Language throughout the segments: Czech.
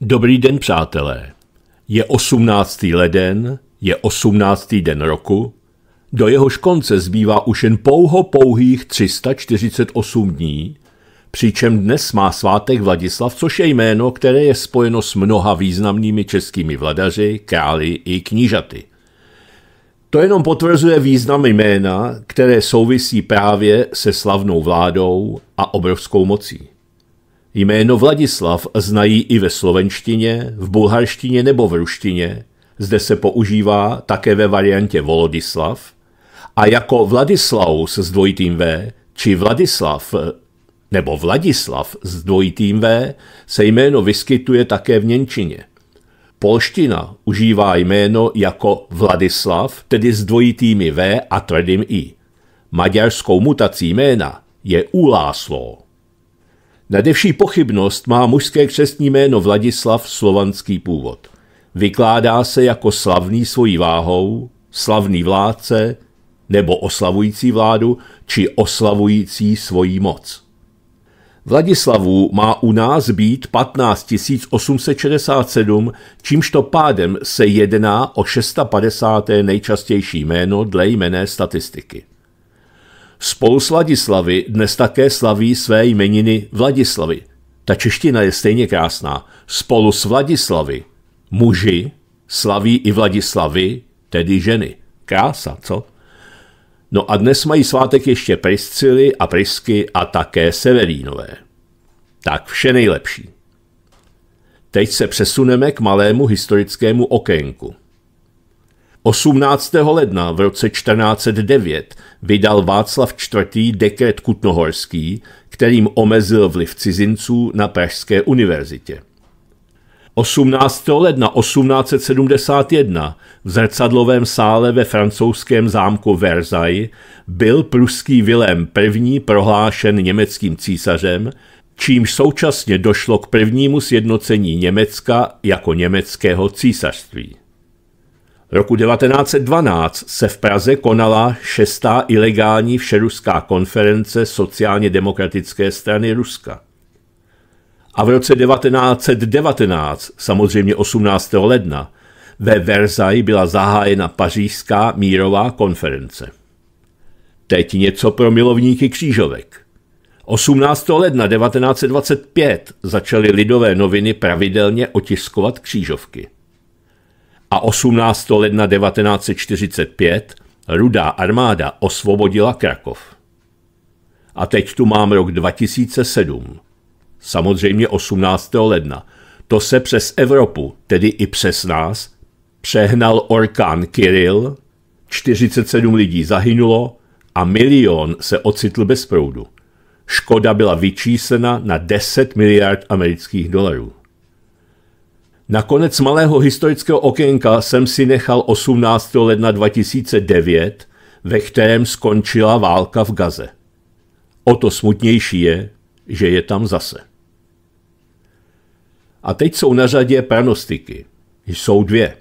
Dobrý den, přátelé. Je 18. leden, je 18. den roku, do jehož konce zbývá už jen pouho pouhých 348 dní, přičem dnes má svátek Vladislav, což je jméno, které je spojeno s mnoha významnými českými vladaři, králi i knížaty. To jenom potvrzuje význam jména, které souvisí právě se slavnou vládou a obrovskou mocí. Jméno Vladislav znají i ve slovenštině, v bulharštině nebo v ruštině. Zde se používá také ve variantě Volodislav. A jako Vladislaus s dvojitým V, či Vladislav nebo Vladislav s dvojitým V se jméno vyskytuje také v Němčině. Polština užívá jméno jako Vladislav, tedy s dvojitými V a tvrdým I. Maďarskou mutací jména je Uláslo. Nadevší pochybnost má mužské křestní jméno Vladislav slovanský původ. Vykládá se jako slavný svojí váhou, slavný vládce nebo oslavující vládu či oslavující svoji moc. Vladislavů má u nás být 15 867, čímž to pádem se jedná o 650. nejčastější jméno dle jmené statistiky. Spolu s Vladislavy dnes také slaví své jmeniny Vladislavy. Ta čeština je stejně krásná. Spolu s Vladislavy muži slaví i Vladislavy, tedy ženy. Krása, co? No a dnes mají svátek ještě Priscily a Prisky a také Severínové. Tak vše nejlepší. Teď se přesuneme k malému historickému okénku. 18. ledna v roce 1409 vydal Václav IV. dekret Kutnohorský, kterým omezil vliv cizinců na Pražské univerzitě. 18. ledna 1871 v zrcadlovém sále ve francouzském zámku Versailles byl pruský Vilém I. prohlášen německým císařem, čímž současně došlo k prvnímu sjednocení Německa jako německého císařství roku 1912 se v Praze konala šestá ilegální všeruská konference sociálně demokratické strany Ruska. A v roce 1919, samozřejmě 18. ledna, ve Versailles byla zahájena pařížská mírová konference. Teď něco pro milovníky křížovek. 18. ledna 1925 začaly lidové noviny pravidelně otiskovat křížovky a 18. ledna 1945 Rudá armáda osvobodila Krakov. A teď tu mám rok 2007. Samozřejmě 18. ledna. To se přes Evropu, tedy i přes nás, přehnal orkán Kiril, 47 lidí zahynulo a milion se ocitl bez proudu. Škoda byla vyčíslena na 10 miliard amerických dolarů. Nakonec malého historického okénka jsem si nechal 18. ledna 2009, ve kterém skončila válka v Gaze. O to smutnější je, že je tam zase. A teď jsou na řadě pranostiky. Jsou dvě.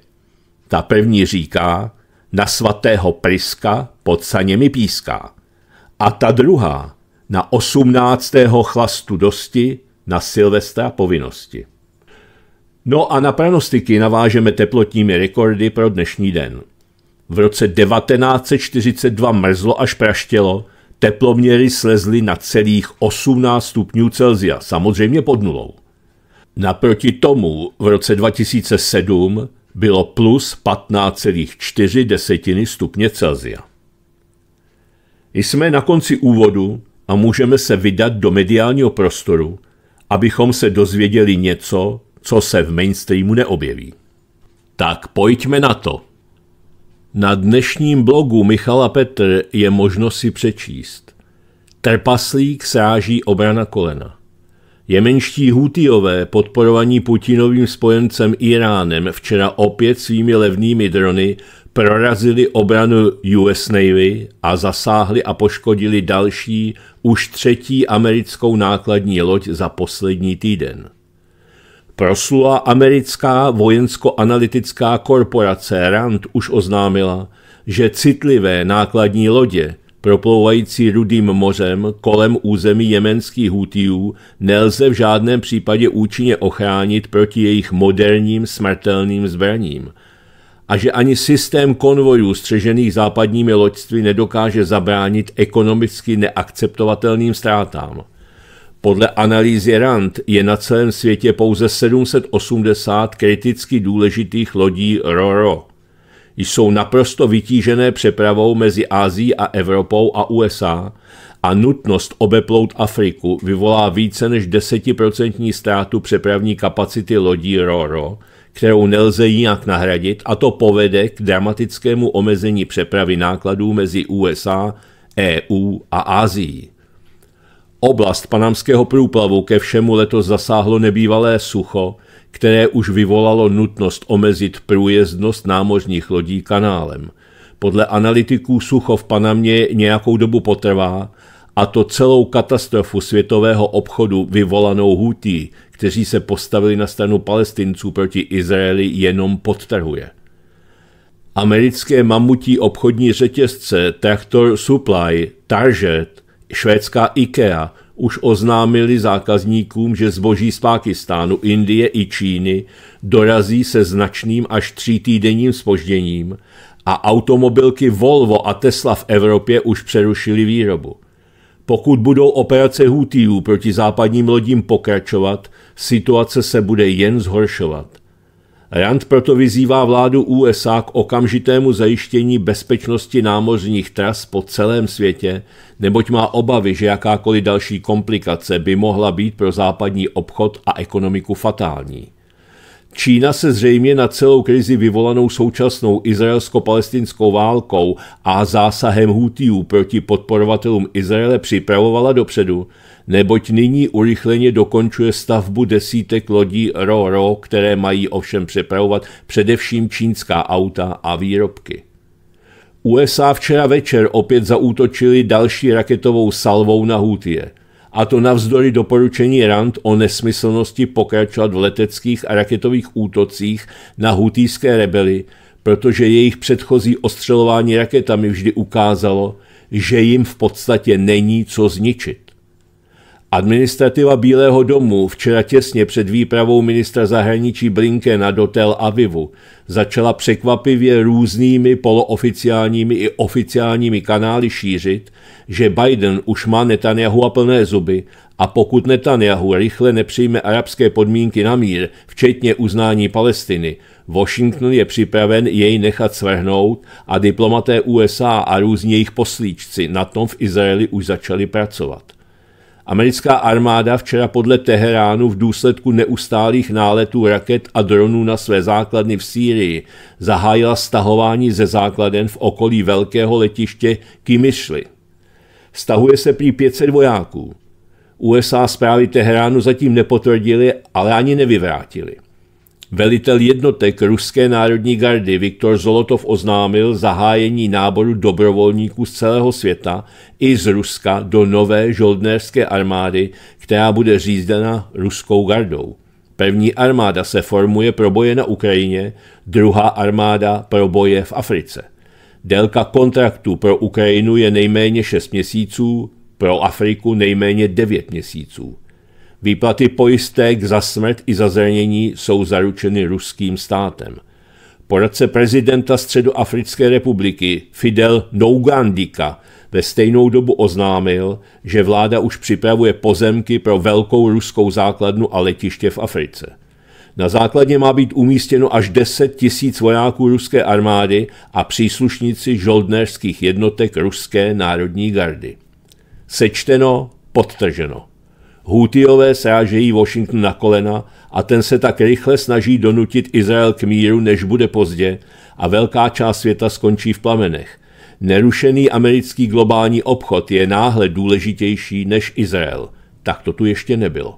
Ta první říká, na svatého Priska pod saněmi píská. A ta druhá, na osmnáctého chlastu dosti, na Silvestra povinnosti. No a na pranostiky navážeme teplotními rekordy pro dnešní den. V roce 1942 mrzlo až praštělo, teploměry slezly na celých 18 stupňů Celsia, samozřejmě pod nulou. Naproti tomu v roce 2007 bylo plus 15,4 stupně Celsia. Jsme na konci úvodu a můžeme se vydat do mediálního prostoru, abychom se dozvěděli něco, co se v mainstreamu neobjeví. Tak pojďme na to. Na dnešním blogu Michala Petr je možno si přečíst. Trpaslík sráží obrana kolena. Jemenští Hutijové, podporovaní Putinovým spojencem Iránem, včera opět svými levnými drony prorazili obranu US Navy a zasáhli a poškodili další, už třetí americkou nákladní loď za poslední týden. Proslula americká vojensko-analytická korporace RAND už oznámila, že citlivé nákladní lodě proplouvající Rudým mořem kolem území jemenských hutijů nelze v žádném případě účinně ochránit proti jejich moderním smrtelným zbraním a že ani systém konvojů střežených západními loďství nedokáže zabránit ekonomicky neakceptovatelným ztrátám. Podle analýzy RAND je na celém světě pouze 780 kriticky důležitých lodí RORO. Jsou naprosto vytížené přepravou mezi Ázií a Evropou a USA a nutnost obeplout Afriku vyvolá více než 10% ztrátu přepravní kapacity lodí RORO, kterou nelze jinak nahradit a to povede k dramatickému omezení přepravy nákladů mezi USA, EU a Ázií. Oblast panamského průplavu ke všemu letos zasáhlo nebývalé sucho, které už vyvolalo nutnost omezit průjezdnost námořních lodí kanálem. Podle analytiků sucho v Panamě nějakou dobu potrvá, a to celou katastrofu světového obchodu vyvolanou Hutí, kteří se postavili na stranu palestinců proti Izraeli, jenom podtrhuje. Americké mamutí obchodní řetězce Tractor Supply, Target Švédská IKEA už oznámili zákazníkům, že zboží z Pákistánu, Indie i Číny dorazí se značným až třítýdenním spožděním a automobilky Volvo a Tesla v Evropě už přerušili výrobu. Pokud budou operace Hutýů proti západním lodím pokračovat, situace se bude jen zhoršovat – Rand proto vyzývá vládu USA k okamžitému zajištění bezpečnosti námořních tras po celém světě, neboť má obavy, že jakákoliv další komplikace by mohla být pro západní obchod a ekonomiku fatální. Čína se zřejmě na celou krizi vyvolanou současnou izraelsko-palestinskou válkou a zásahem Hutiů proti podporovatelům Izraele připravovala dopředu, neboť nyní urychleně dokončuje stavbu desítek lodí RoRo, které mají ovšem přepravovat především čínská auta a výrobky. USA včera večer opět zaútočili další raketovou salvou na Hútie, a to navzdory doporučení RAND o nesmyslnosti pokračovat v leteckých a raketových útocích na hutýské rebely, protože jejich předchozí ostřelování raketami vždy ukázalo, že jim v podstatě není co zničit. Administrativa Bílého domu včera těsně před výpravou ministra zahraničí Blinkena do Tel Avivu začala překvapivě různými polooficiálními i oficiálními kanály šířit, že Biden už má Netanyahu a plné zuby a pokud Netanyahu rychle nepřijme arabské podmínky na mír, včetně uznání Palestiny, Washington je připraven jej nechat svrhnout a diplomaté USA a různí jejich poslíčci na tom v Izraeli už začali pracovat. Americká armáda včera podle Teheránu v důsledku neustálých náletů raket a dronů na své základny v Sýrii zahájila stahování ze základen v okolí velkého letiště Kimišli. Stahuje se prý 500 vojáků. USA zprávy Teheránu zatím nepotvrdili, ale ani nevyvrátili. Velitel jednotek Ruské národní gardy Viktor Zolotov oznámil zahájení náboru dobrovolníků z celého světa i z Ruska do nové žoldnéřské armády, která bude řízena ruskou gardou. První armáda se formuje pro boje na Ukrajině, druhá armáda pro boje v Africe. Délka kontraktu pro Ukrajinu je nejméně 6 měsíců, pro Afriku nejméně 9 měsíců. Výplaty pojistek za smrt i za zranění jsou zaručeny ruským státem. Poradce prezidenta Středoafrické republiky Fidel Nougandika ve stejnou dobu oznámil, že vláda už připravuje pozemky pro velkou ruskou základnu a letiště v Africe. Na základně má být umístěno až 10 tisíc vojáků ruské armády a příslušníci žoldnéřských jednotek ruské národní gardy. Sečteno, podtrženo. Hutiové srážejí Washington na kolena a ten se tak rychle snaží donutit Izrael k míru, než bude pozdě a velká část světa skončí v plamenech. Nerušený americký globální obchod je náhle důležitější než Izrael. Tak to tu ještě nebylo.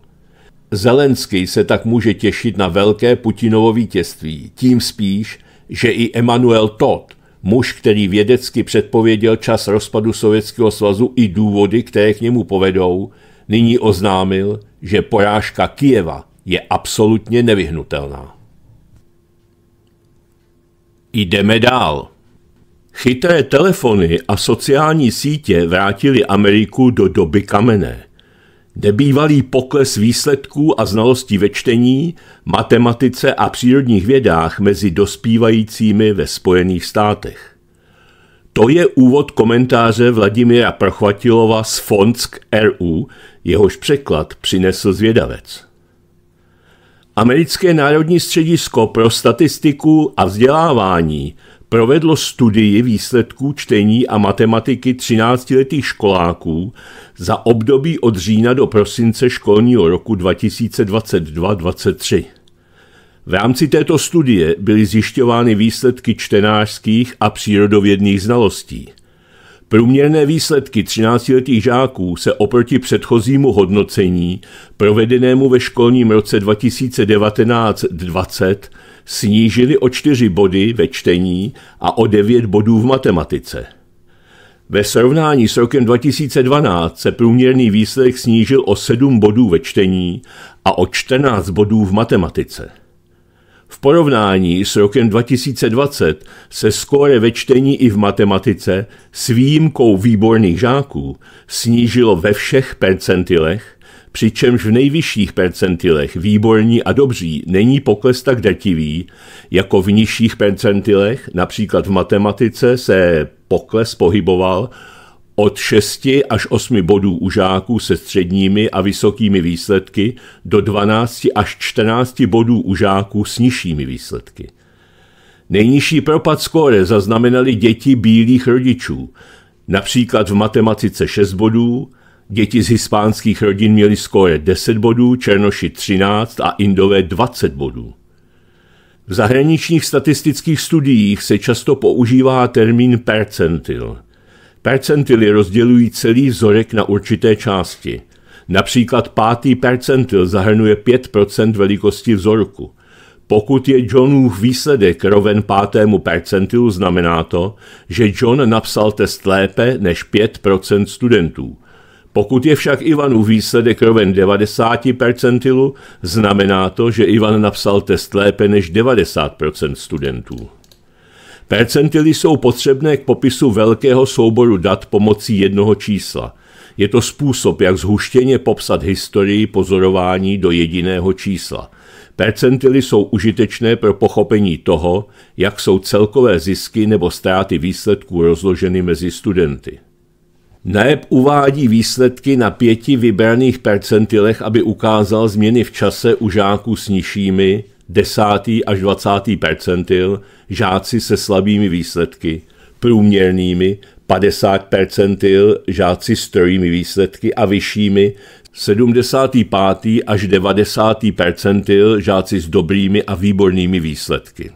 Zelenský se tak může těšit na velké Putinovo vítězství, tím spíš, že i Emanuel Todd, muž, který vědecky předpověděl čas rozpadu Sovětského svazu i důvody, které k němu povedou, nyní oznámil, že porážka Kijeva je absolutně nevyhnutelná. Jdeme dál. Chytré telefony a sociální sítě vrátili Ameriku do doby kamené. Nebývalý pokles výsledků a znalostí ve čtení, matematice a přírodních vědách mezi dospívajícími ve Spojených státech. To je úvod komentáře Vladimíra Prochvatilova z Fonsk RU, jehož překlad přinesl zvědavec. Americké národní středisko pro statistiku a vzdělávání provedlo studii výsledků čtení a matematiky 13-letých školáků za období od října do prosince školního roku 2022-2023. V rámci této studie byly zjišťovány výsledky čtenářských a přírodovědných znalostí. Průměrné výsledky 13-letých žáků se oproti předchozímu hodnocení, provedenému ve školním roce 2019-20, snížily o 4 body ve čtení a o 9 bodů v matematice. Ve srovnání s rokem 2012 se průměrný výsledek snížil o 7 bodů ve čtení a o 14 bodů v matematice. V porovnání s rokem 2020 se skóre ve čtení i v matematice s výjimkou výborných žáků snížilo ve všech percentilech, přičemž v nejvyšších percentilech výborní a dobří není pokles tak drtivý, jako v nižších percentilech, například v matematice se pokles pohyboval od 6 až 8 bodů u žáků se středními a vysokými výsledky do 12 až 14 bodů u žáků s nižšími výsledky. Nejnižší propad skóre zaznamenali děti bílých rodičů, například v matematice 6 bodů, děti z hispánských rodin měly skóre 10 bodů, černoši 13 a indové 20 bodů. V zahraničních statistických studiích se často používá termín percentil – Percentily rozdělují celý vzorek na určité části. Například pátý percentil zahrnuje 5% velikosti vzorku. Pokud je Johnův výsledek roven pátému percentilu, znamená to, že John napsal test lépe než 5% studentů. Pokud je však Ivanův výsledek roven 90 percentilu, znamená to, že Ivan napsal test lépe než 90 studentů. Percentily jsou potřebné k popisu velkého souboru dat pomocí jednoho čísla. Je to způsob, jak zhuštěně popsat historii pozorování do jediného čísla. Percentily jsou užitečné pro pochopení toho, jak jsou celkové zisky nebo ztráty výsledků rozloženy mezi studenty. NAEP uvádí výsledky na pěti vybraných percentilech, aby ukázal změny v čase u žáků s nižšími, desátý až 20. percentil, žáci se slabými výsledky, průměrnými 50 percentil, žáci s trojími výsledky a vyššími 75. až 90. percentil, žáci s dobrými a výbornými výsledky.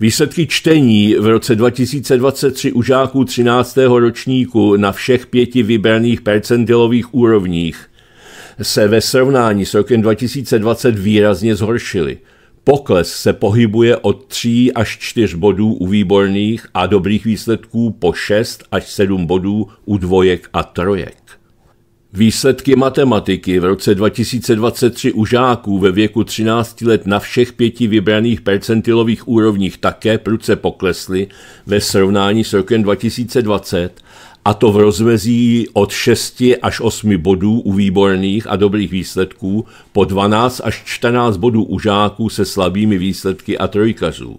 Výsledky čtení v roce 2023 u žáků 13. ročníku na všech pěti vybraných percentilových úrovních se ve srovnání s rokem 2020 výrazně zhoršily. Pokles se pohybuje od 3 až 4 bodů u výborných a dobrých výsledků po 6 až 7 bodů u dvojek a trojek. Výsledky matematiky v roce 2023 u žáků ve věku 13 let na všech pěti vybraných percentilových úrovních také prudce poklesly ve srovnání s rokem 2020 a to v rozmezí od 6 až 8 bodů u výborných a dobrých výsledků po 12 až 14 bodů u žáků se slabými výsledky a trojkařů.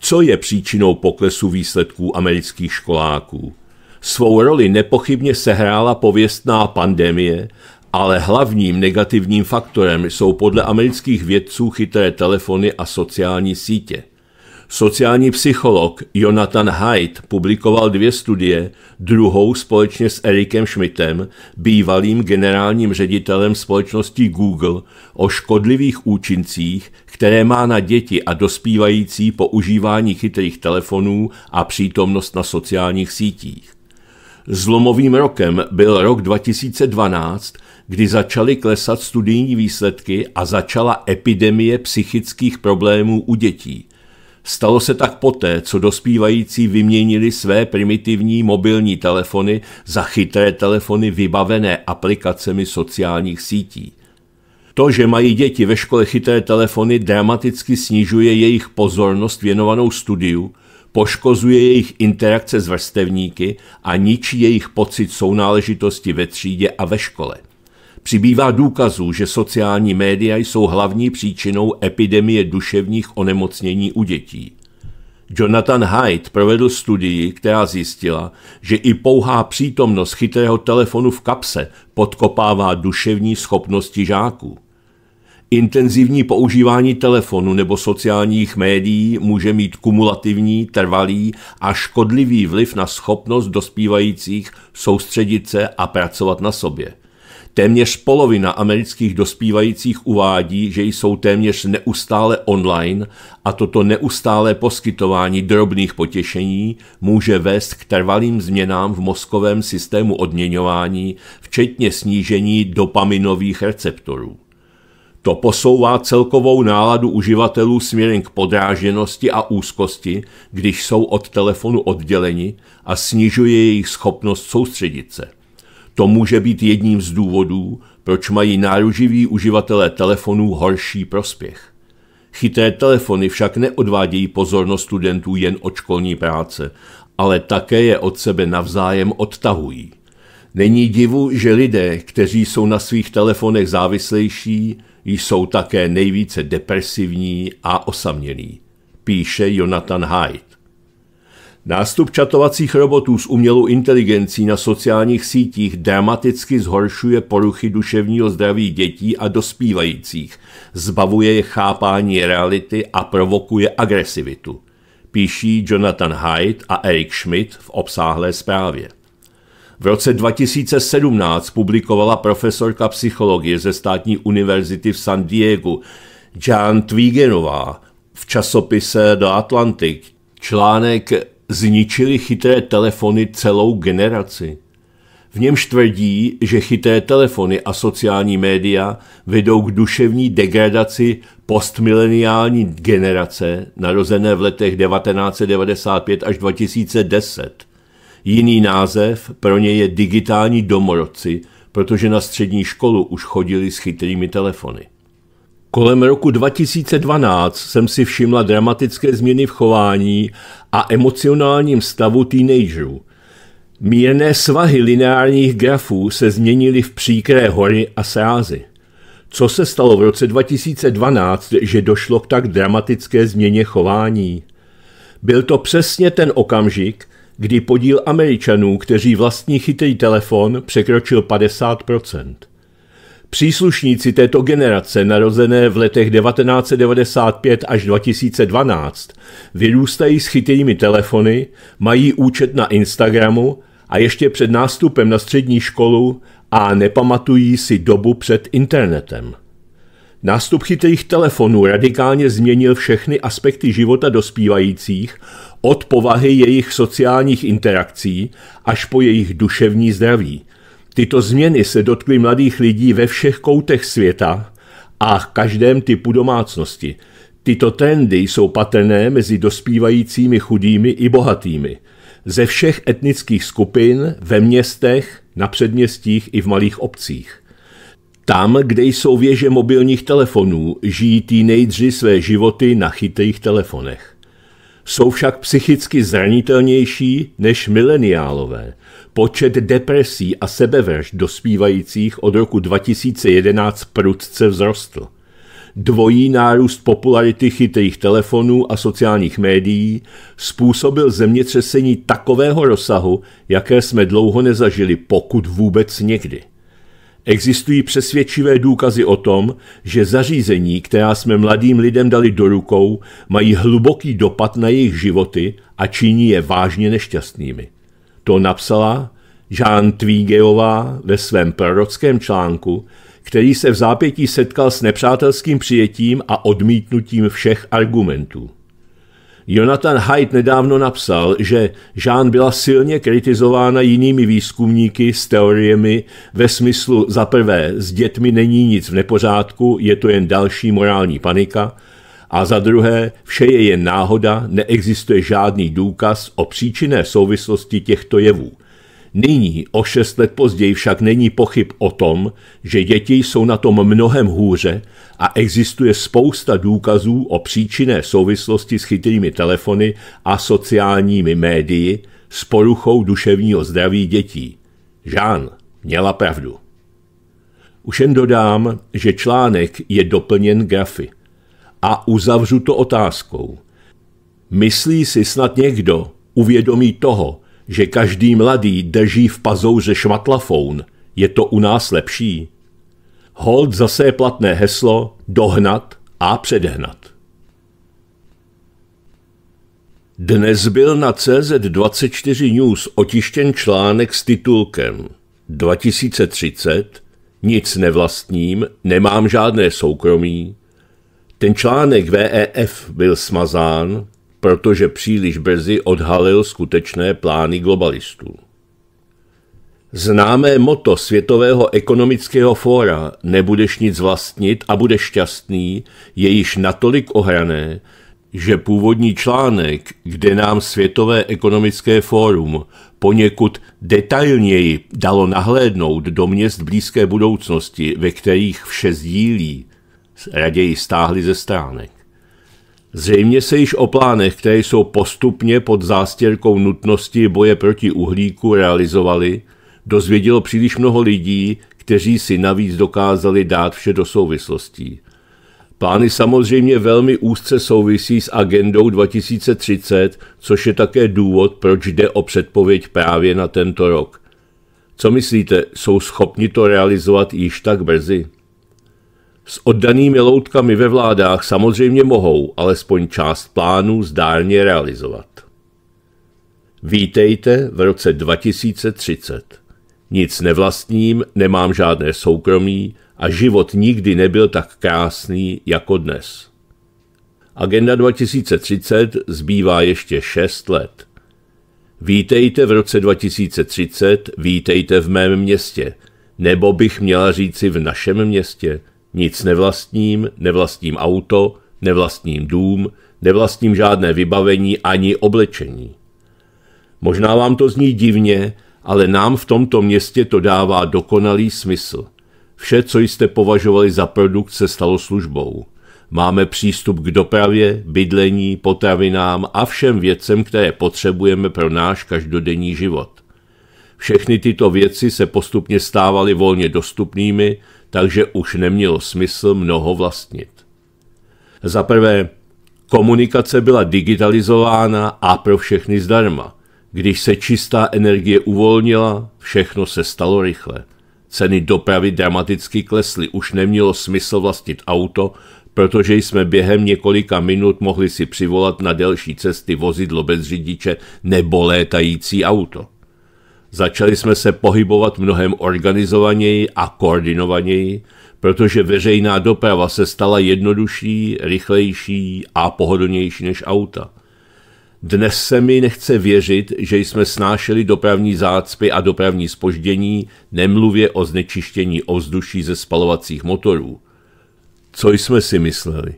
Co je příčinou poklesu výsledků amerických školáků? Svou roli nepochybně sehrála pověstná pandemie, ale hlavním negativním faktorem jsou podle amerických vědců chytré telefony a sociální sítě – Sociální psycholog Jonathan Haidt publikoval dvě studie, druhou společně s Erikem Schmidtem, bývalým generálním ředitelem společnosti Google, o škodlivých účincích, které má na děti a dospívající používání chytrých telefonů a přítomnost na sociálních sítích. Zlomovým rokem byl rok 2012, kdy začaly klesat studijní výsledky a začala epidemie psychických problémů u dětí – Stalo se tak poté, co dospívající vyměnili své primitivní mobilní telefony za chytré telefony vybavené aplikacemi sociálních sítí. To, že mají děti ve škole chytré telefony, dramaticky snižuje jejich pozornost věnovanou studiu, poškozuje jejich interakce s vrstevníky a ničí jejich pocit sounáležitosti ve třídě a ve škole. Přibývá důkazů, že sociální média jsou hlavní příčinou epidemie duševních onemocnění u dětí. Jonathan Haidt provedl studii, která zjistila, že i pouhá přítomnost chytrého telefonu v kapse podkopává duševní schopnosti žáků. Intenzivní používání telefonu nebo sociálních médií může mít kumulativní, trvalý a škodlivý vliv na schopnost dospívajících soustředit se a pracovat na sobě – Téměř polovina amerických dospívajících uvádí, že jsou téměř neustále online a toto neustále poskytování drobných potěšení může vést k trvalým změnám v mozkovém systému odměňování, včetně snížení dopaminových receptorů. To posouvá celkovou náladu uživatelů směrem k podráženosti a úzkosti, když jsou od telefonu odděleni a snižuje jejich schopnost soustředit se. To může být jedním z důvodů, proč mají náruživí uživatelé telefonů horší prospěch. Chytré telefony však neodvádějí pozornost studentů jen od školní práce, ale také je od sebe navzájem odtahují. Není divu, že lidé, kteří jsou na svých telefonech závislejší, jsou také nejvíce depresivní a osamělí, píše Jonathan Haidt. Nástup čatovacích robotů s umělou inteligencí na sociálních sítích dramaticky zhoršuje poruchy duševního zdraví dětí a dospívajících, zbavuje je chápání reality a provokuje agresivitu, píší Jonathan Hyde a Eric Schmidt v obsáhlé zprávě. V roce 2017 publikovala profesorka psychologie ze státní univerzity v San Diego Jan Twigenová v časopise The Atlantic článek zničili chytré telefony celou generaci. V němž tvrdí, že chytré telefony a sociální média vedou k duševní degradaci postmileniální generace, narozené v letech 1995 až 2010. Jiný název pro ně je digitální domorodci, protože na střední školu už chodili s chytrými telefony. Kolem roku 2012 jsem si všimla dramatické změny v chování a emocionálním stavu teenagerů. Mírné svahy lineárních grafů se změnily v příkré hory a srázy. Co se stalo v roce 2012, že došlo k tak dramatické změně chování? Byl to přesně ten okamžik, kdy podíl Američanů, kteří vlastní chytrý telefon, překročil 50 Příslušníci této generace, narozené v letech 1995 až 2012, vyrůstají s chytrými telefony, mají účet na Instagramu a ještě před nástupem na střední školu a nepamatují si dobu před internetem. Nástup chytrých telefonů radikálně změnil všechny aspekty života dospívajících, od povahy jejich sociálních interakcí až po jejich duševní zdraví – Tyto změny se dotkly mladých lidí ve všech koutech světa a v každém typu domácnosti. Tyto trendy jsou patrné mezi dospívajícími chudými i bohatými, ze všech etnických skupin, ve městech, na předměstích i v malých obcích. Tam, kde jsou věže mobilních telefonů, žijí ty své životy na chytrých telefonech jsou však psychicky zranitelnější než mileniálové. Počet depresí a sebevražd dospívajících od roku 2011 prudce vzrostl. Dvojí nárůst popularity chytrých telefonů a sociálních médií způsobil zemětřesení takového rozsahu, jaké jsme dlouho nezažili, pokud vůbec někdy. Existují přesvědčivé důkazy o tom, že zařízení, která jsme mladým lidem dali do rukou, mají hluboký dopad na jejich životy a činí je vážně nešťastnými. To napsala Jean Twigeová ve svém prorockém článku, který se v zápětí setkal s nepřátelským přijetím a odmítnutím všech argumentů. Jonathan Haidt nedávno napsal, že žán byla silně kritizována jinými výzkumníky s teoriemi ve smyslu za prvé s dětmi není nic v nepořádku, je to jen další morální panika, a za druhé, vše je jen náhoda, neexistuje žádný důkaz o příčinné souvislosti těchto jevů – Nyní, o šest let později, však není pochyb o tom, že děti jsou na tom mnohem hůře a existuje spousta důkazů o příčinné souvislosti s chytrými telefony a sociálními médii s poruchou duševního zdraví dětí. Žán měla pravdu. Už jen dodám, že článek je doplněn grafy. A uzavřu to otázkou. Myslí si snad někdo, uvědomí toho, že každý mladý drží v pazouře šmatlafoun, je to u nás lepší. Hold zase je platné heslo dohnat a předehnat. Dnes byl na CZ24 News otištěn článek s titulkem 2030 Nic nevlastním, nemám žádné soukromí. Ten článek VEF byl smazán protože příliš brzy odhalil skutečné plány globalistů. Známé moto Světového ekonomického fóra Nebudeš nic vlastnit a budeš šťastný je již natolik ohrané, že původní článek, kde nám Světové ekonomické fórum poněkud detailněji dalo nahlédnout do měst blízké budoucnosti, ve kterých vše sdílí, raději stáhli ze stránek. Zřejmě se již o plánech, které jsou postupně pod zástěrkou nutnosti boje proti uhlíku realizovali, dozvědělo příliš mnoho lidí, kteří si navíc dokázali dát vše do souvislostí. Plány samozřejmě velmi úzce souvisí s agendou 2030, což je také důvod, proč jde o předpověď právě na tento rok. Co myslíte, jsou schopni to realizovat již tak brzy? S oddanými loutkami ve vládách samozřejmě mohou alespoň část plánů zdárně realizovat. Vítejte v roce 2030. Nic nevlastním, nemám žádné soukromí a život nikdy nebyl tak krásný jako dnes. Agenda 2030 zbývá ještě 6 let. Vítejte v roce 2030, vítejte v mém městě, nebo bych měla říci v našem městě – nic nevlastním, nevlastním auto, nevlastním dům, nevlastním žádné vybavení ani oblečení. Možná vám to zní divně, ale nám v tomto městě to dává dokonalý smysl. Vše, co jste považovali za produkt, se stalo službou. Máme přístup k dopravě, bydlení, potravinám a všem věcem, které potřebujeme pro náš každodenní život – všechny tyto věci se postupně stávaly volně dostupnými, takže už nemělo smysl mnoho vlastnit. Za prvé, komunikace byla digitalizována a pro všechny zdarma. Když se čistá energie uvolnila, všechno se stalo rychle. Ceny dopravy dramaticky klesly, už nemělo smysl vlastnit auto, protože jsme během několika minut mohli si přivolat na delší cesty vozidlo bez řidiče nebo létající auto. Začali jsme se pohybovat mnohem organizovaněji a koordinovaněji, protože veřejná doprava se stala jednodušší, rychlejší a pohodlnější než auta. Dnes se mi nechce věřit, že jsme snášeli dopravní zácpy a dopravní spoždění, nemluvě o znečištění ovzduší ze spalovacích motorů. Co jsme si mysleli?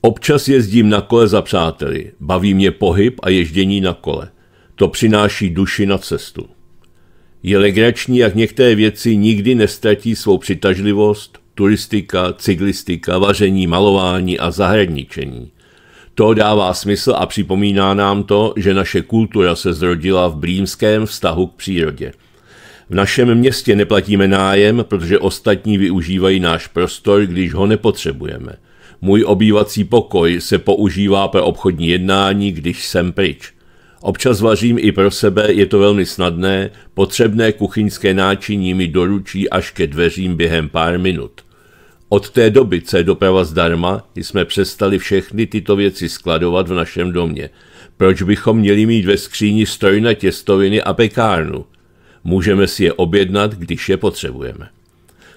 Občas jezdím na kole za přáteli, baví mě pohyb a ježdění na kole – to přináší duši na cestu. Je legrační, jak některé věci nikdy nestratí svou přitažlivost, turistika, cyklistika, vaření, malování a zahradničení. To dává smysl a připomíná nám to, že naše kultura se zrodila v blímském vztahu k přírodě. V našem městě neplatíme nájem, protože ostatní využívají náš prostor, když ho nepotřebujeme. Můj obývací pokoj se používá pro obchodní jednání, když jsem pryč. Občas vařím i pro sebe, je to velmi snadné, potřebné kuchyňské náčiní mi doručí až ke dveřím během pár minut. Od té doby, co je doprava zdarma, jsme přestali všechny tyto věci skladovat v našem domě. Proč bychom měli mít ve skříni stroj na těstoviny a pekárnu? Můžeme si je objednat, když je potřebujeme.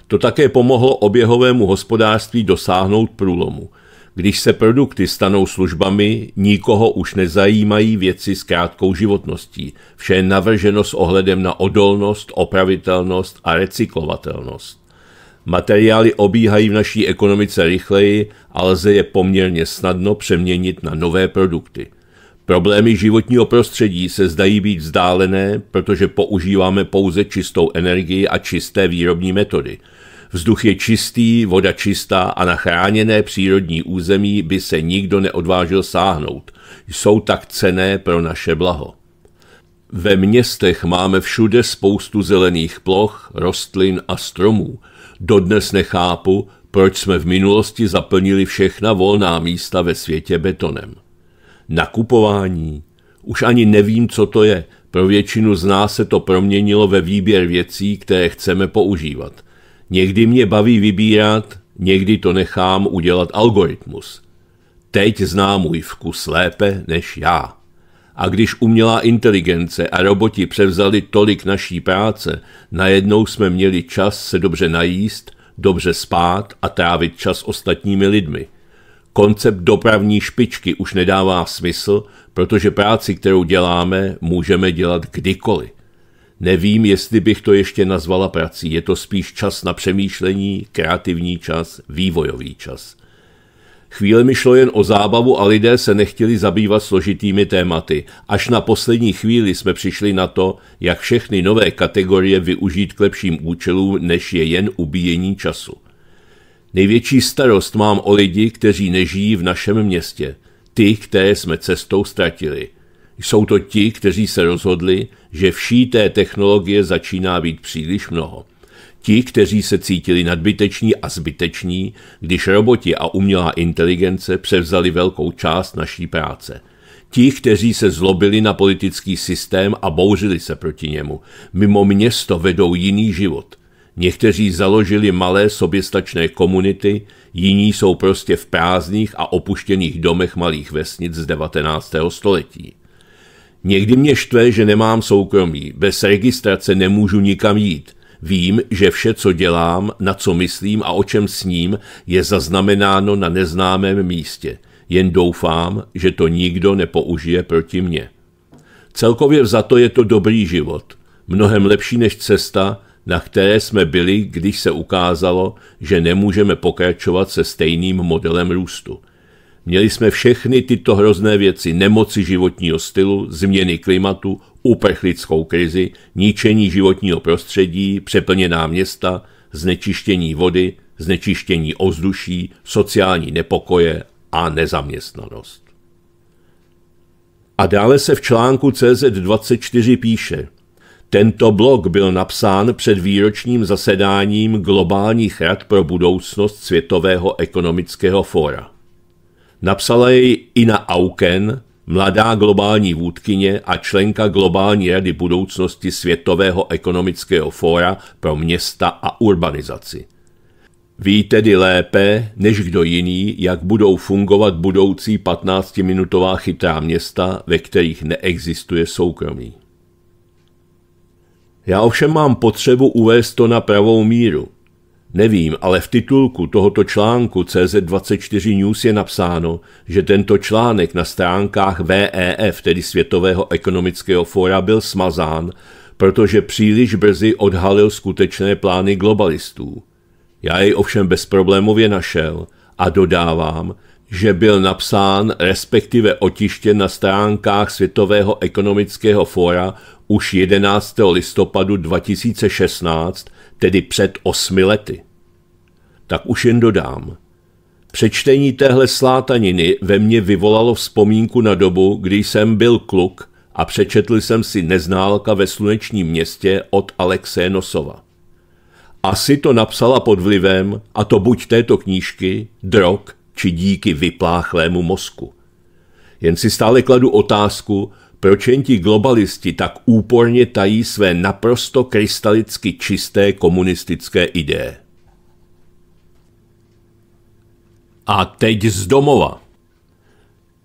To také pomohlo oběhovému hospodářství dosáhnout průlomu – když se produkty stanou službami, nikoho už nezajímají věci s krátkou životností. Vše je navrženo s ohledem na odolnost, opravitelnost a recyklovatelnost. Materiály obíhají v naší ekonomice rychleji a lze je poměrně snadno přeměnit na nové produkty. Problémy životního prostředí se zdají být vzdálené, protože používáme pouze čistou energii a čisté výrobní metody – Vzduch je čistý, voda čistá a na chráněné přírodní území by se nikdo neodvážil sáhnout. Jsou tak cené pro naše blaho. Ve městech máme všude spoustu zelených ploch, rostlin a stromů. Dodnes nechápu, proč jsme v minulosti zaplnili všechna volná místa ve světě betonem. Nakupování. Už ani nevím, co to je. Pro většinu z nás se to proměnilo ve výběr věcí, které chceme používat. Někdy mě baví vybírat, někdy to nechám udělat algoritmus. Teď zná můj vkus lépe než já. A když umělá inteligence a roboti převzali tolik naší práce, najednou jsme měli čas se dobře najíst, dobře spát a trávit čas ostatními lidmi. Koncept dopravní špičky už nedává smysl, protože práci, kterou děláme, můžeme dělat kdykoliv. Nevím, jestli bych to ještě nazvala prací, je to spíš čas na přemýšlení, kreativní čas, vývojový čas. Chvíle mi šlo jen o zábavu a lidé se nechtěli zabývat složitými tématy. Až na poslední chvíli jsme přišli na to, jak všechny nové kategorie využít k lepším účelům, než je jen ubíjení času. Největší starost mám o lidi, kteří nežijí v našem městě. Ty, které jsme cestou ztratili. Jsou to ti, kteří se rozhodli, že vší té technologie začíná být příliš mnoho. Ti, kteří se cítili nadbyteční a zbyteční, když roboti a umělá inteligence převzali velkou část naší práce. Ti, kteří se zlobili na politický systém a bouřili se proti němu, mimo město vedou jiný život. Někteří založili malé soběstačné komunity, jiní jsou prostě v prázdných a opuštěných domech malých vesnic z 19. století. Někdy mě štve, že nemám soukromí, bez registrace nemůžu nikam jít. Vím, že vše, co dělám, na co myslím a o čem sním, je zaznamenáno na neznámém místě. Jen doufám, že to nikdo nepoužije proti mně. Celkově za to je to dobrý život, mnohem lepší než cesta, na které jsme byli, když se ukázalo, že nemůžeme pokračovat se stejným modelem růstu. Měli jsme všechny tyto hrozné věci, nemoci životního stylu, změny klimatu, uprchlickou krizi, ničení životního prostředí, přeplněná města, znečištění vody, znečištění ovzduší, sociální nepokoje a nezaměstnanost. A dále se v článku CZ24 píše – tento blog byl napsán před výročním zasedáním globálních rad pro budoucnost Světového ekonomického fóra. Napsala jej Ina Auken, mladá globální vůdkyně a členka Globální rady budoucnosti Světového ekonomického fóra pro města a urbanizaci. Ví tedy lépe než kdo jiný, jak budou fungovat budoucí 15-minutová chytrá města, ve kterých neexistuje soukromí. Já ovšem mám potřebu uvést to na pravou míru, Nevím, ale v titulku tohoto článku CZ24 News je napsáno, že tento článek na stránkách VEF, tedy Světového ekonomického fóra, byl smazán, protože příliš brzy odhalil skutečné plány globalistů. Já jej ovšem bezproblémově našel a dodávám, že byl napsán, respektive otištěn na stránkách Světového ekonomického fóra už 11. listopadu 2016 tedy před osmi lety. Tak už jen dodám. Přečtení téhle slátaniny ve mně vyvolalo vzpomínku na dobu, kdy jsem byl kluk a přečetl jsem si Neználka ve slunečním městě od Alexe Nosova. Asi to napsala pod vlivem, a to buď této knížky, drog, či díky vypláchlému mozku. Jen si stále kladu otázku, proč jen ti globalisti tak úporně tají své naprosto krystalicky čisté komunistické ideje. A teď z domova.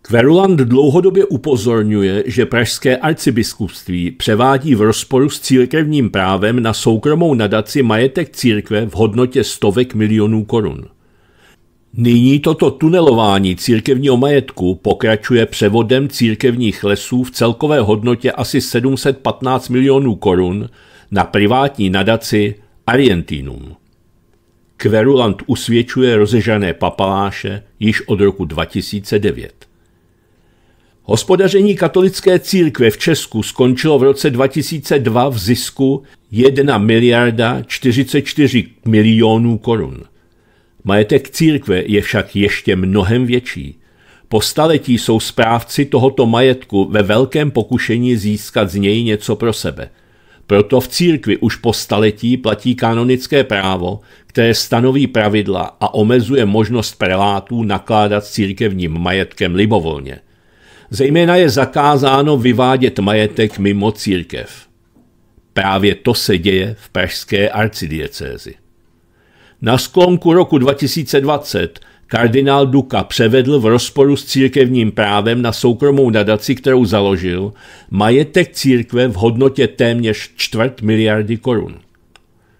Kveruland dlouhodobě upozorňuje, že pražské arcibiskupství převádí v rozporu s církevním právem na soukromou nadaci majetek církve v hodnotě stovek milionů korun. Nyní toto tunelování církevního majetku pokračuje převodem církevních lesů v celkové hodnotě asi 715 milionů korun na privátní nadaci Arientinum. Kverulant usvědčuje rozežané papaláše již od roku 2009. Hospodaření katolické církve v Česku skončilo v roce 2002 v zisku 1 miliarda 44 milionů korun – Majetek církve je však ještě mnohem větší. Po staletí jsou správci tohoto majetku ve velkém pokušení získat z něj něco pro sebe. Proto v církvi už po staletí platí kanonické právo, které stanoví pravidla a omezuje možnost prelátů nakládat s církevním majetkem libovolně. Zejména je zakázáno vyvádět majetek mimo církev. Právě to se děje v pražské arcidiecézi. Na sklonku roku 2020 kardinál Duka převedl v rozporu s církevním právem na soukromou nadaci, kterou založil, majetek církve v hodnotě téměř čtvrt miliardy korun.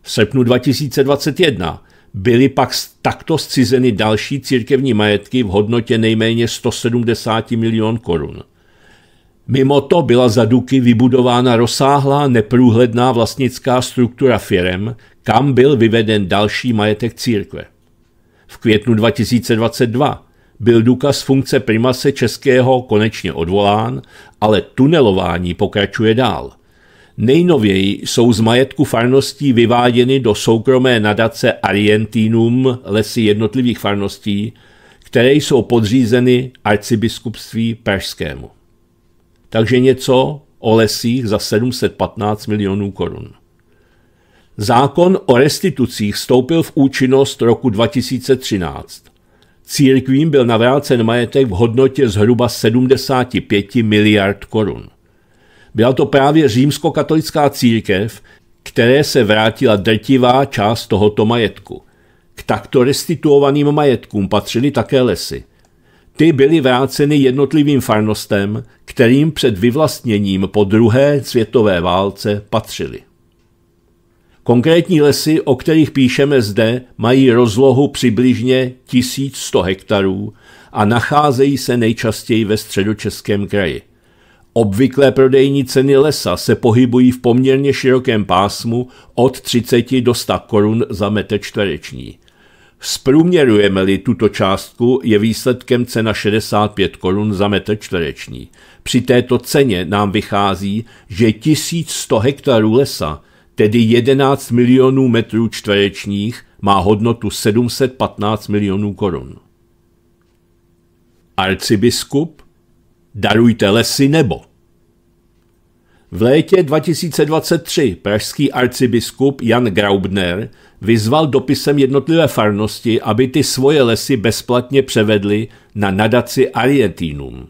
V srpnu 2021 byly pak takto zcizeny další církevní majetky v hodnotě nejméně 170 milion korun. Mimo to byla za Duky vybudována rozsáhlá neprůhledná vlastnická struktura firem, kam byl vyveden další majetek církve. V květnu 2022 byl Duka z funkce primase Českého konečně odvolán, ale tunelování pokračuje dál. Nejnověji jsou z majetku farností vyváděny do soukromé nadace Arientinum lesy jednotlivých farností, které jsou podřízeny arcibiskupství pražskému takže něco o lesích za 715 milionů korun. Zákon o restitucích vstoupil v účinnost roku 2013. Církvím byl navrácen majetek v hodnotě zhruba 75 miliard korun. Byla to právě římskokatolická církev, které se vrátila drtivá část tohoto majetku. K takto restituovaným majetkům patřily také lesy – ty byly vráceny jednotlivým farnostem, kterým před vyvlastněním po druhé světové válce patřily. Konkrétní lesy, o kterých píšeme zde, mají rozlohu přibližně 1100 hektarů a nacházejí se nejčastěji ve středočeském kraji. Obvyklé prodejní ceny lesa se pohybují v poměrně širokém pásmu od 30 do 100 korun za metr čtvereční. Zprůměrujeme-li tuto částku, je výsledkem cena 65 korun za metr čtvereční. Při této ceně nám vychází, že 1100 hektarů lesa, tedy 11 milionů metrů čtverečních, má hodnotu 715 milionů korun. Arcibiskup, darujte lesy nebo? V létě 2023 pražský arcibiskup Jan Graubner vyzval dopisem jednotlivé farnosti, aby ty svoje lesy bezplatně převedly na nadaci Arientinum.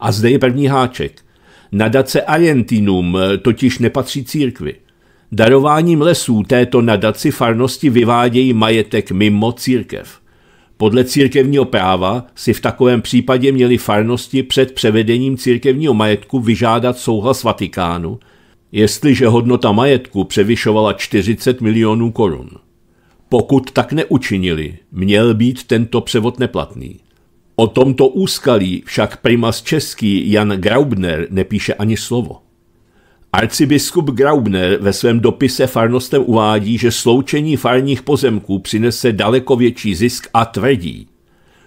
A zde je první háček. Nadace Arientinum eh, totiž nepatří církvi. Darováním lesů této nadaci farnosti vyvádějí majetek mimo církev. Podle církevního práva si v takovém případě měli farnosti před převedením církevního majetku vyžádat souhlas Vatikánu – jestliže hodnota majetku převyšovala 40 milionů korun. Pokud tak neučinili, měl být tento převod neplatný. O tomto úskalí však primas český Jan Graubner nepíše ani slovo. Arcibiskup Graubner ve svém dopise farnostem uvádí, že sloučení farních pozemků přinese daleko větší zisk a tvrdí.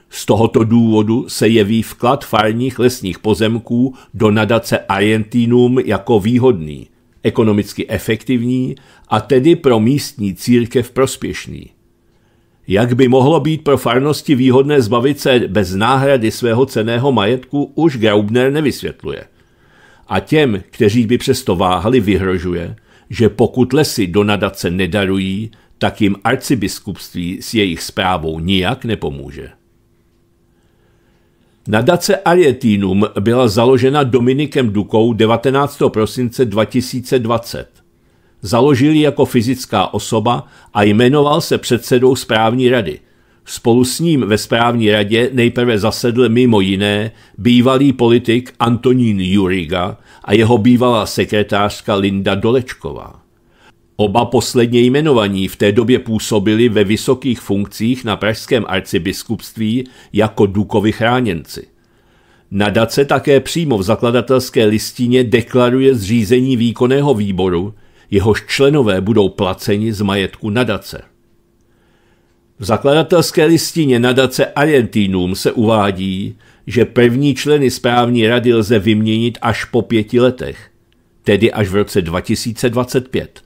Z tohoto důvodu se jeví vklad farních lesních pozemků do nadace Argentinum jako výhodný, ekonomicky efektivní a tedy pro místní církev prospěšný. Jak by mohlo být pro farnosti výhodné zbavit se bez náhrady svého ceného majetku, už Graubner nevysvětluje. A těm, kteří by přesto váhali, vyhrožuje, že pokud lesy do nadace nedarují, tak jim arcibiskupství s jejich zprávou nijak nepomůže. Nadace Arietinum byla založena Dominikem Dukou 19. prosince 2020. Založil ji jako fyzická osoba a jmenoval se předsedou správní rady. Spolu s ním ve správní radě nejprve zasedl mimo jiné bývalý politik Antonín Juriga a jeho bývalá sekretářka Linda Dolečková. Oba posledně jmenovaní v té době působili ve vysokých funkcích na pražském arcibiskupství jako dukovi chráněnci. Nadace také přímo v zakladatelské listině deklaruje zřízení výkonného výboru, jehož členové budou placeni z majetku nadace. V zakladatelské listině nadace Argentinum se uvádí, že první členy správní rady lze vyměnit až po pěti letech, tedy až v roce 2025.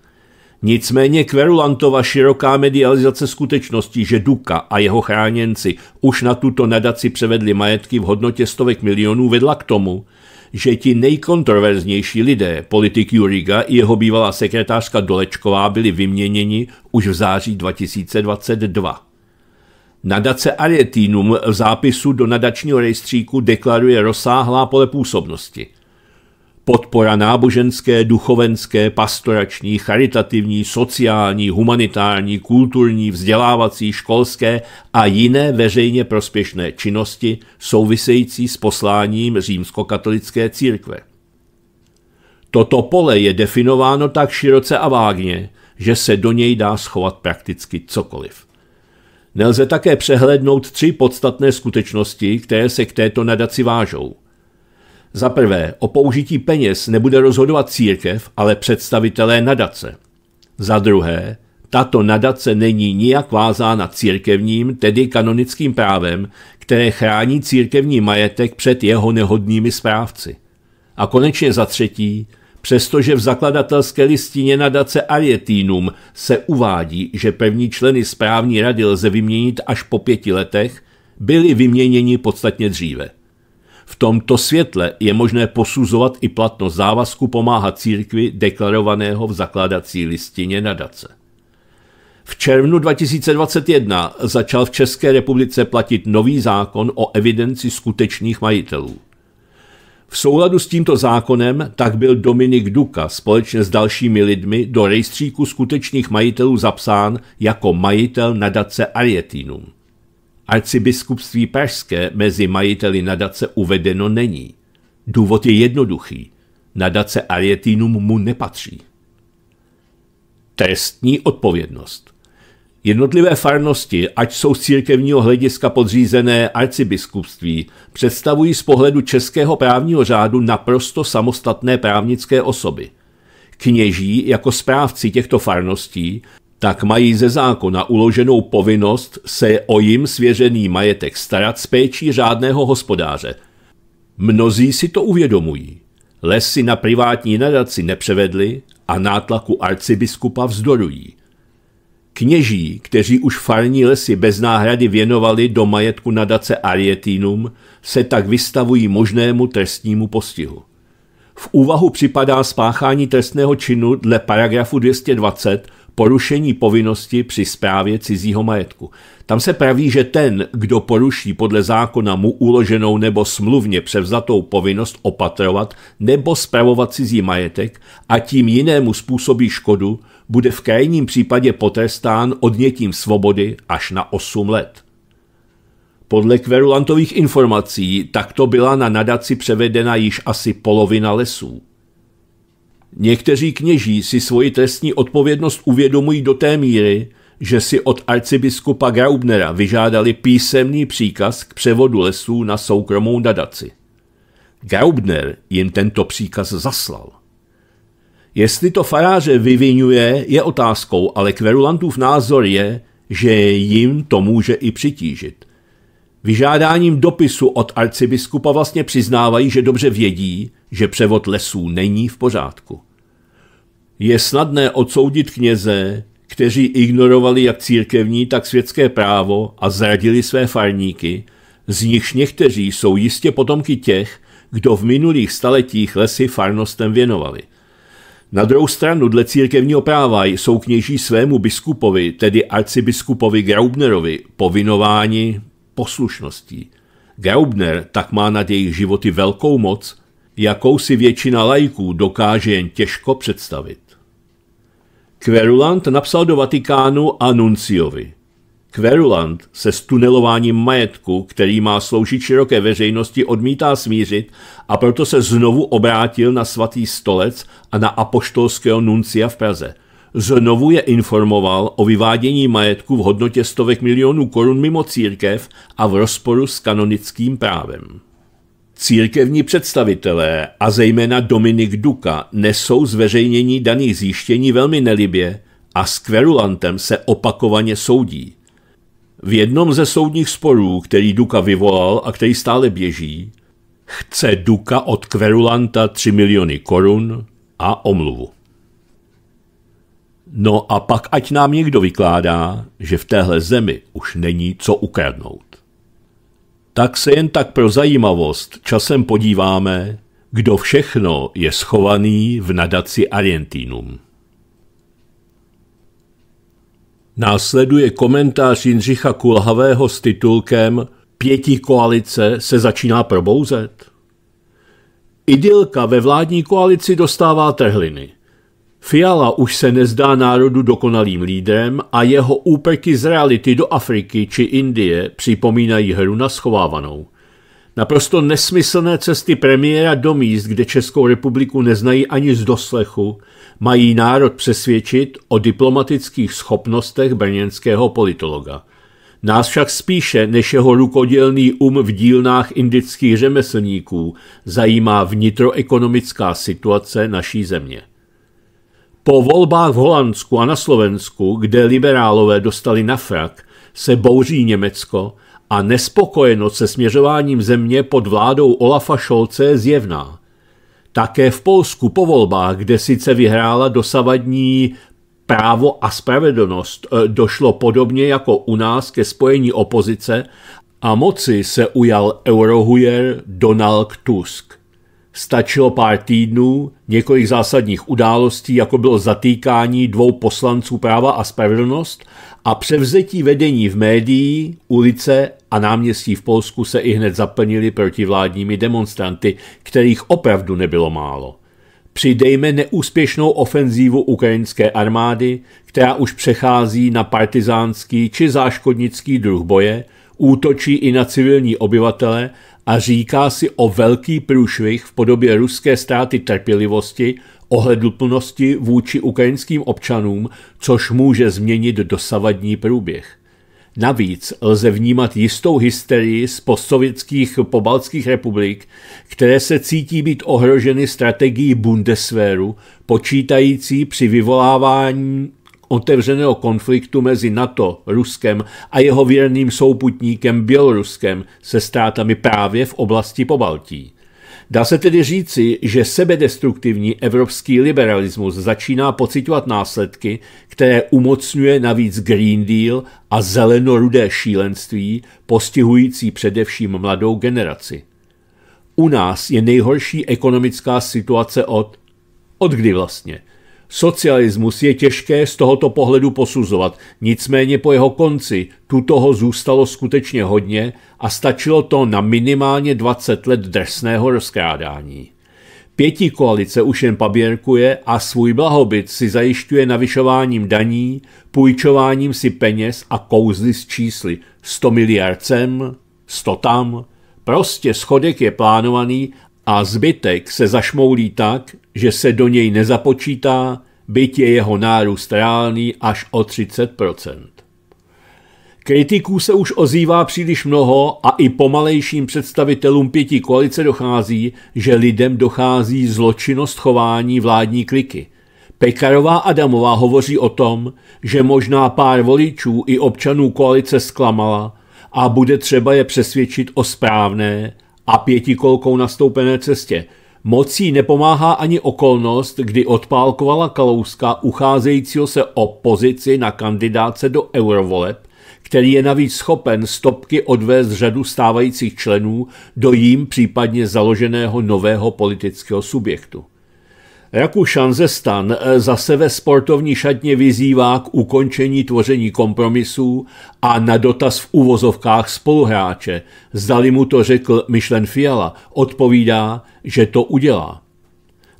Nicméně Kverulantova široká medializace skutečnosti, že Duka a jeho chráněnci už na tuto nadaci převedli majetky v hodnotě stovek milionů, vedla k tomu, že ti nejkontroverznější lidé, politik Juriga i jeho bývalá sekretářka Dolečková, byli vyměněni už v září 2022. Nadace Arietinum v zápisu do nadačního rejstříku deklaruje rozsáhlá pole působnosti – podpora náboženské, duchovenské, pastorační, charitativní, sociální, humanitární, kulturní, vzdělávací, školské a jiné veřejně prospěšné činnosti související s posláním římskokatolické církve. Toto pole je definováno tak široce a vágně, že se do něj dá schovat prakticky cokoliv. Nelze také přehlednout tři podstatné skutečnosti, které se k této nadaci vážou – za prvé, o použití peněz nebude rozhodovat církev, ale představitelé nadace. Za druhé, tato nadace není nijak vázána církevním, tedy kanonickým právem, které chrání církevní majetek před jeho nehodnými správci. A konečně za třetí, přestože v zakladatelské listině nadace Arietinum se uvádí, že první členy správní rady lze vyměnit až po pěti letech, byli vyměněni podstatně dříve. V tomto světle je možné posuzovat i platnost závazku pomáhat církvi deklarovaného v zakladací listině nadace. V červnu 2021 začal v České republice platit nový zákon o evidenci skutečných majitelů. V souladu s tímto zákonem tak byl Dominik Duka společně s dalšími lidmi do rejstříku skutečných majitelů zapsán jako majitel nadace Arietinum arcibiskupství pražské mezi majiteli nadace uvedeno není. Důvod je jednoduchý. Nadace Arietinum mu nepatří. Trestní odpovědnost Jednotlivé farnosti, ať jsou z církevního hlediska podřízené arcibiskupství, představují z pohledu českého právního řádu naprosto samostatné právnické osoby. Kněží jako správci těchto farností tak mají ze zákona uloženou povinnost se o jim svěřený majetek starat z péčí řádného hospodáře. Mnozí si to uvědomují. Lesy na privátní nadaci nepřevedli a nátlaku arcibiskupa vzdorují. Kněží, kteří už farní lesy bez náhrady věnovali do majetku nadace Arietinum, se tak vystavují možnému trestnímu postihu. V úvahu připadá spáchání trestného činu dle paragrafu 220 porušení povinnosti při správě cizího majetku. Tam se praví, že ten, kdo poruší podle zákona mu uloženou nebo smluvně převzatou povinnost opatrovat nebo spravovat cizí majetek a tím jinému způsobí škodu, bude v krajním případě potrestán odnětím svobody až na 8 let. Podle kverulantových informací takto byla na nadaci převedena již asi polovina lesů. Někteří kněží si svoji trestní odpovědnost uvědomují do té míry, že si od arcibiskupa Graubnera vyžádali písemný příkaz k převodu lesů na soukromou nadaci. Graubner jim tento příkaz zaslal. Jestli to faráře vyvinuje, je otázkou, ale kverulantův názor je, že jim to může i přitížit. Vyžádáním dopisu od arcibiskupa vlastně přiznávají, že dobře vědí, že převod lesů není v pořádku. Je snadné odsoudit kněze, kteří ignorovali jak církevní, tak světské právo a zradili své farníky, z nichž někteří jsou jistě potomky těch, kdo v minulých staletích lesy farnostem věnovali. Na druhou stranu dle církevního práva jsou kněží svému biskupovi, tedy arcibiskupovi Graubnerovi, povinováni poslušností. Graubner tak má nad jejich životy velkou moc jakou si většina lajků dokáže jen těžko představit. Querulant napsal do Vatikánu Anunciovi. Querulant se s tunelováním majetku, který má sloužit široké veřejnosti, odmítá smířit a proto se znovu obrátil na svatý stolec a na apoštolského nuncia v Praze. Znovu je informoval o vyvádění majetku v hodnotě stovek milionů korun mimo církev a v rozporu s kanonickým právem. Církevní představitelé a zejména Dominik Duka nesou zveřejnění daných zjištění velmi nelibě a s kverulantem se opakovaně soudí. V jednom ze soudních sporů, který Duka vyvolal a který stále běží, chce Duka od kverulanta 3 miliony korun a omluvu. No a pak ať nám někdo vykládá, že v téhle zemi už není co ukradnout tak se jen tak pro zajímavost časem podíváme, kdo všechno je schovaný v nadaci Argentinum. Následuje komentář Jindřicha Kulhavého s titulkem Pěti koalice se začíná probouzet. Idylka ve vládní koalici dostává trhliny – Fiala už se nezdá národu dokonalým lídrem a jeho úpeky z reality do Afriky či Indie připomínají hru na schovávanou. Naprosto nesmyslné cesty premiéra do míst, kde Českou republiku neznají ani z doslechu, mají národ přesvědčit o diplomatických schopnostech brněnského politologa. Nás však spíše než jeho rukodělný um v dílnách indických řemeslníků zajímá vnitroekonomická situace naší země. Po volbách v Holandsku a na Slovensku, kde liberálové dostali na frak, se bouří Německo a nespokojenost se směřováním země pod vládou Olafa Šolce je zjevná. Také v Polsku po volbách, kde sice vyhrála dosavadní právo a spravedlnost, eh, došlo podobně jako u nás ke spojení opozice a moci se ujal eurohujer Donald Tusk. Stačilo pár týdnů, několik zásadních událostí, jako bylo zatýkání dvou poslanců práva a spravedlnost a převzetí vedení v médií, ulice a náměstí v Polsku se i hned zaplnili protivládními demonstranty, kterých opravdu nebylo málo. Přidejme neúspěšnou ofenzívu ukrajinské armády, která už přechází na partizánský či záškodnický druh boje, útočí i na civilní obyvatele a říká si o velký průšvih v podobě ruské ztráty trpělivosti, ohleduplnosti vůči ukrajinským občanům, což může změnit dosavadní průběh. Navíc lze vnímat jistou hysterii z postsovětských pobaltských republik, které se cítí být ohroženy strategií Bundeswehru, počítající při vyvolávání otevřeného konfliktu mezi NATO, Ruskem a jeho věrným souputníkem Běloruskem se státami právě v oblasti Pobaltí. Dá se tedy říci, že sebedestruktivní evropský liberalismus začíná pocitovat následky, které umocňuje navíc Green Deal a zelenorudé šílenství, postihující především mladou generaci. U nás je nejhorší ekonomická situace od... Od kdy vlastně? Socialismus je těžké z tohoto pohledu posuzovat, nicméně po jeho konci tu toho zůstalo skutečně hodně a stačilo to na minimálně 20 let drsného rozkrádání. Pěti koalice už jen paběrkuje a svůj blahobyt si zajišťuje navyšováním daní, půjčováním si peněz a kouzly s čísly 100 miliard sem, 100 tam. Prostě schodek je plánovaný a zbytek se zašmoulí tak, že se do něj nezapočítá, byť je jeho nárůst reálný až o 30 Kritiků se už ozývá příliš mnoho a i pomalejším představitelům pěti koalice dochází, že lidem dochází zločinnost chování vládní kliky. Pekarová Adamová hovoří o tom, že možná pár voličů i občanů koalice zklamala a bude třeba je přesvědčit o správné a pětikolkou nastoupené cestě. Mocí nepomáhá ani okolnost, kdy odpálkovala Kalouska ucházejícího se o pozici na kandidáce do eurovoleb, který je navíc schopen stopky odvést řadu stávajících členů do jím případně založeného nového politického subjektu ze Šanzestan eh, zase ve sportovní šatně vyzývá k ukončení tvoření kompromisů a na dotaz v uvozovkách spoluhráče, zdali mu to řekl Myšlen Fiala, odpovídá, že to udělá.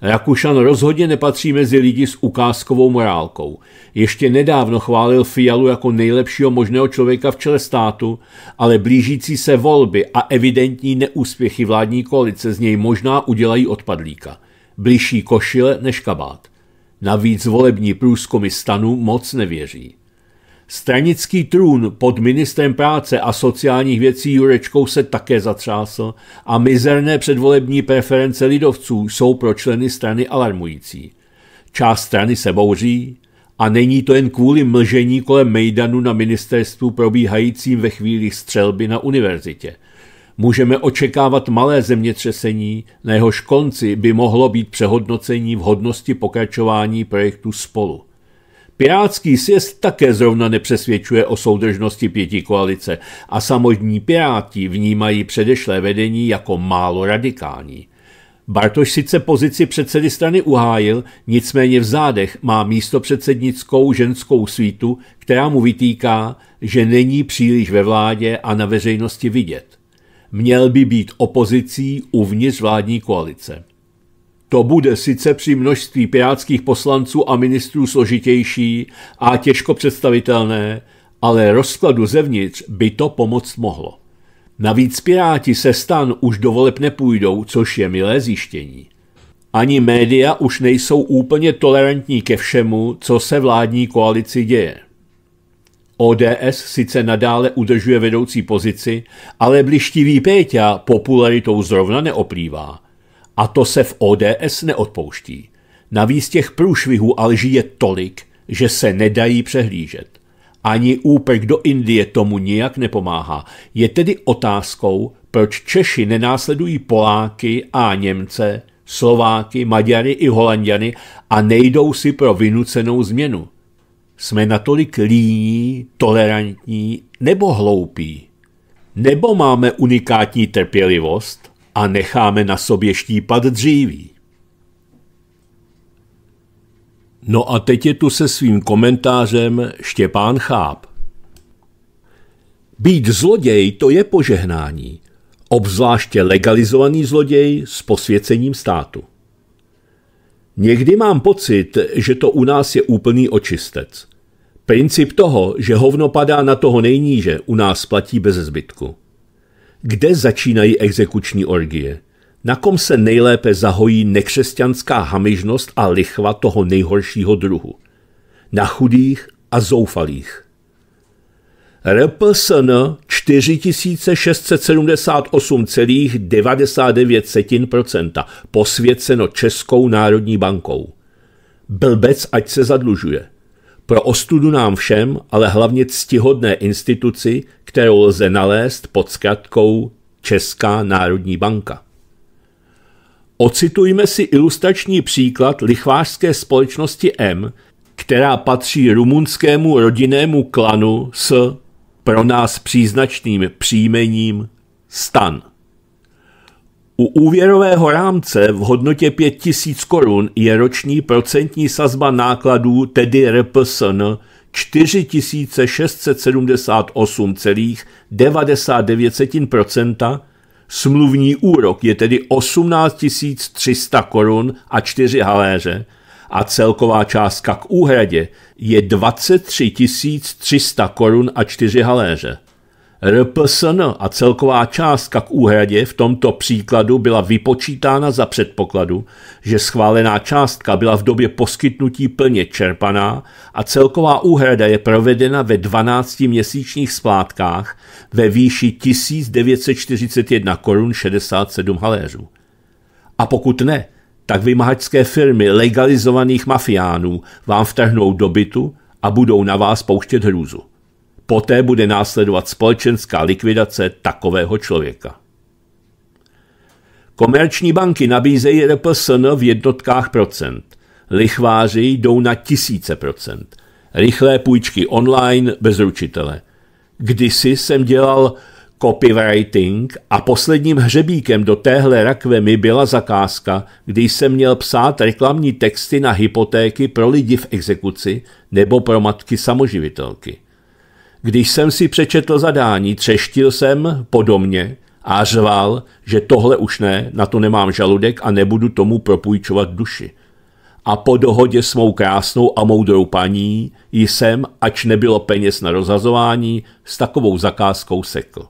Rakušan rozhodně nepatří mezi lidi s ukázkovou morálkou. Ještě nedávno chválil Fialu jako nejlepšího možného člověka v čele státu, ale blížící se volby a evidentní neúspěchy vládní koalice z něj možná udělají odpadlíka – bližší košile než kabát. Navíc volební průzkumy stanu moc nevěří. Stranický trůn pod ministrem práce a sociálních věcí Jurečkou se také zatřásl a mizerné předvolební preference lidovců jsou pro členy strany alarmující. Část strany se bouří a není to jen kvůli mlžení kolem Mejdanu na ministerstvu probíhajícím ve chvíli střelby na univerzitě – můžeme očekávat malé zemětřesení, na jehož konci by mohlo být přehodnocení vhodnosti pokračování projektu spolu. Pirátský sjezd také zrovna nepřesvědčuje o soudržnosti pěti koalice a samotní Piráti vnímají předešlé vedení jako málo radikální. Bartoš sice pozici předsedy strany uhájil, nicméně v zádech má místo předsednickou ženskou svítu, která mu vytýká, že není příliš ve vládě a na veřejnosti vidět měl by být opozicí uvnitř vládní koalice. To bude sice při množství pirátských poslanců a ministrů složitější a těžko představitelné, ale rozkladu zevnitř by to pomoct mohlo. Navíc piráti se stan už do voleb nepůjdou, což je milé zjištění. Ani média už nejsou úplně tolerantní ke všemu, co se vládní koalici děje. ODS sice nadále udržuje vedoucí pozici, ale blištivý Péťa popularitou zrovna neoplývá. A to se v ODS neodpouští. Navíc těch průšvihů a lží je tolik, že se nedají přehlížet. Ani úprk do Indie tomu nijak nepomáhá. Je tedy otázkou, proč Češi nenásledují Poláky a Němce, Slováky, Maďary i Holandiany a nejdou si pro vynucenou změnu jsme natolik líní, tolerantní nebo hloupí? Nebo máme unikátní trpělivost a necháme na sobě štípat dříví? No a teď je tu se svým komentářem Štěpán Cháp. Být zloděj to je požehnání, obzvláště legalizovaný zloděj s posvěcením státu. Někdy mám pocit, že to u nás je úplný očistec. Princip toho, že hovno padá na toho nejníže, u nás platí bez zbytku. Kde začínají exekuční orgie? Na kom se nejlépe zahojí nekřesťanská hamižnost a lichva toho nejhoršího druhu? Na chudých a zoufalých. RPSN 4678,99%, posvěceno Českou národní bankou. Blbec, ať se zadlužuje. Pro ostudu nám všem, ale hlavně ctihodné instituci, kterou lze nalézt pod zkratkou Česká národní banka. Ocitujme si ilustrační příklad lichvářské společnosti M, která patří rumunskému rodinnému klanu s pro nás příznačným příjmením Stan. U úvěrového rámce v hodnotě 5000 korun je roční procentní sazba nákladů, tedy RPSN, 4678,99%, smluvní úrok je tedy 18 300 korun a 4 haléře a celková částka k úhradě je 23 300 korun a 4 haléře. RPSN a celková částka k úhradě v tomto příkladu byla vypočítána za předpokladu, že schválená částka byla v době poskytnutí plně čerpaná a celková úhrada je provedena ve 12-měsíčních splátkách ve výši 1941 korun 67 haléřů. A pokud ne, tak vymahačské firmy legalizovaných mafiánů vám vtrhnou do bytu a budou na vás pouštět hrůzu. Poté bude následovat společenská likvidace takového člověka. Komerční banky nabízejí RPSN v jednotkách procent. Lichváři jdou na tisíce procent. Rychlé půjčky online bez ručitele. Kdysi jsem dělal copywriting a posledním hřebíkem do téhle rakve mi byla zakázka, kdy jsem měl psát reklamní texty na hypotéky pro lidi v exekuci nebo pro matky samoživitelky – když jsem si přečetl zadání, třeštil jsem podobně a řval, že tohle už ne, na to nemám žaludek a nebudu tomu propůjčovat duši. A po dohodě s mou krásnou a moudrou paní jsem, ač nebylo peněz na rozhazování, s takovou zakázkou sekl.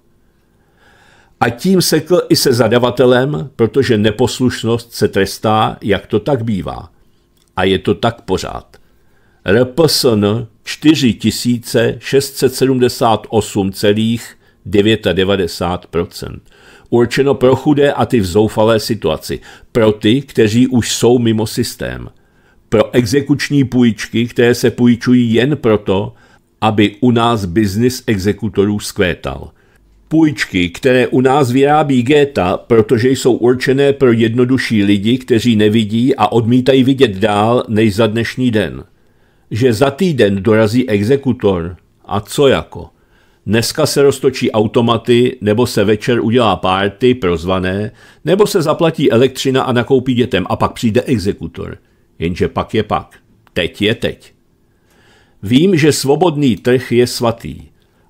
A tím sekl i se zadavatelem, protože neposlušnost se trestá, jak to tak bývá. A je to tak pořád. RPSN 4678,99%. Určeno pro chudé a ty v zoufalé situaci, pro ty, kteří už jsou mimo systém, pro exekuční půjčky, které se půjčují jen proto, aby u nás biznis exekutorů skvétal. Půjčky, které u nás vyrábí Geta, protože jsou určené pro jednodušší lidi, kteří nevidí a odmítají vidět dál než za dnešní den – že za týden dorazí exekutor a co jako. Dneska se roztočí automaty, nebo se večer udělá párty prozvané, nebo se zaplatí elektřina a nakoupí dětem a pak přijde exekutor. Jenže pak je pak. Teď je teď. Vím, že svobodný trh je svatý,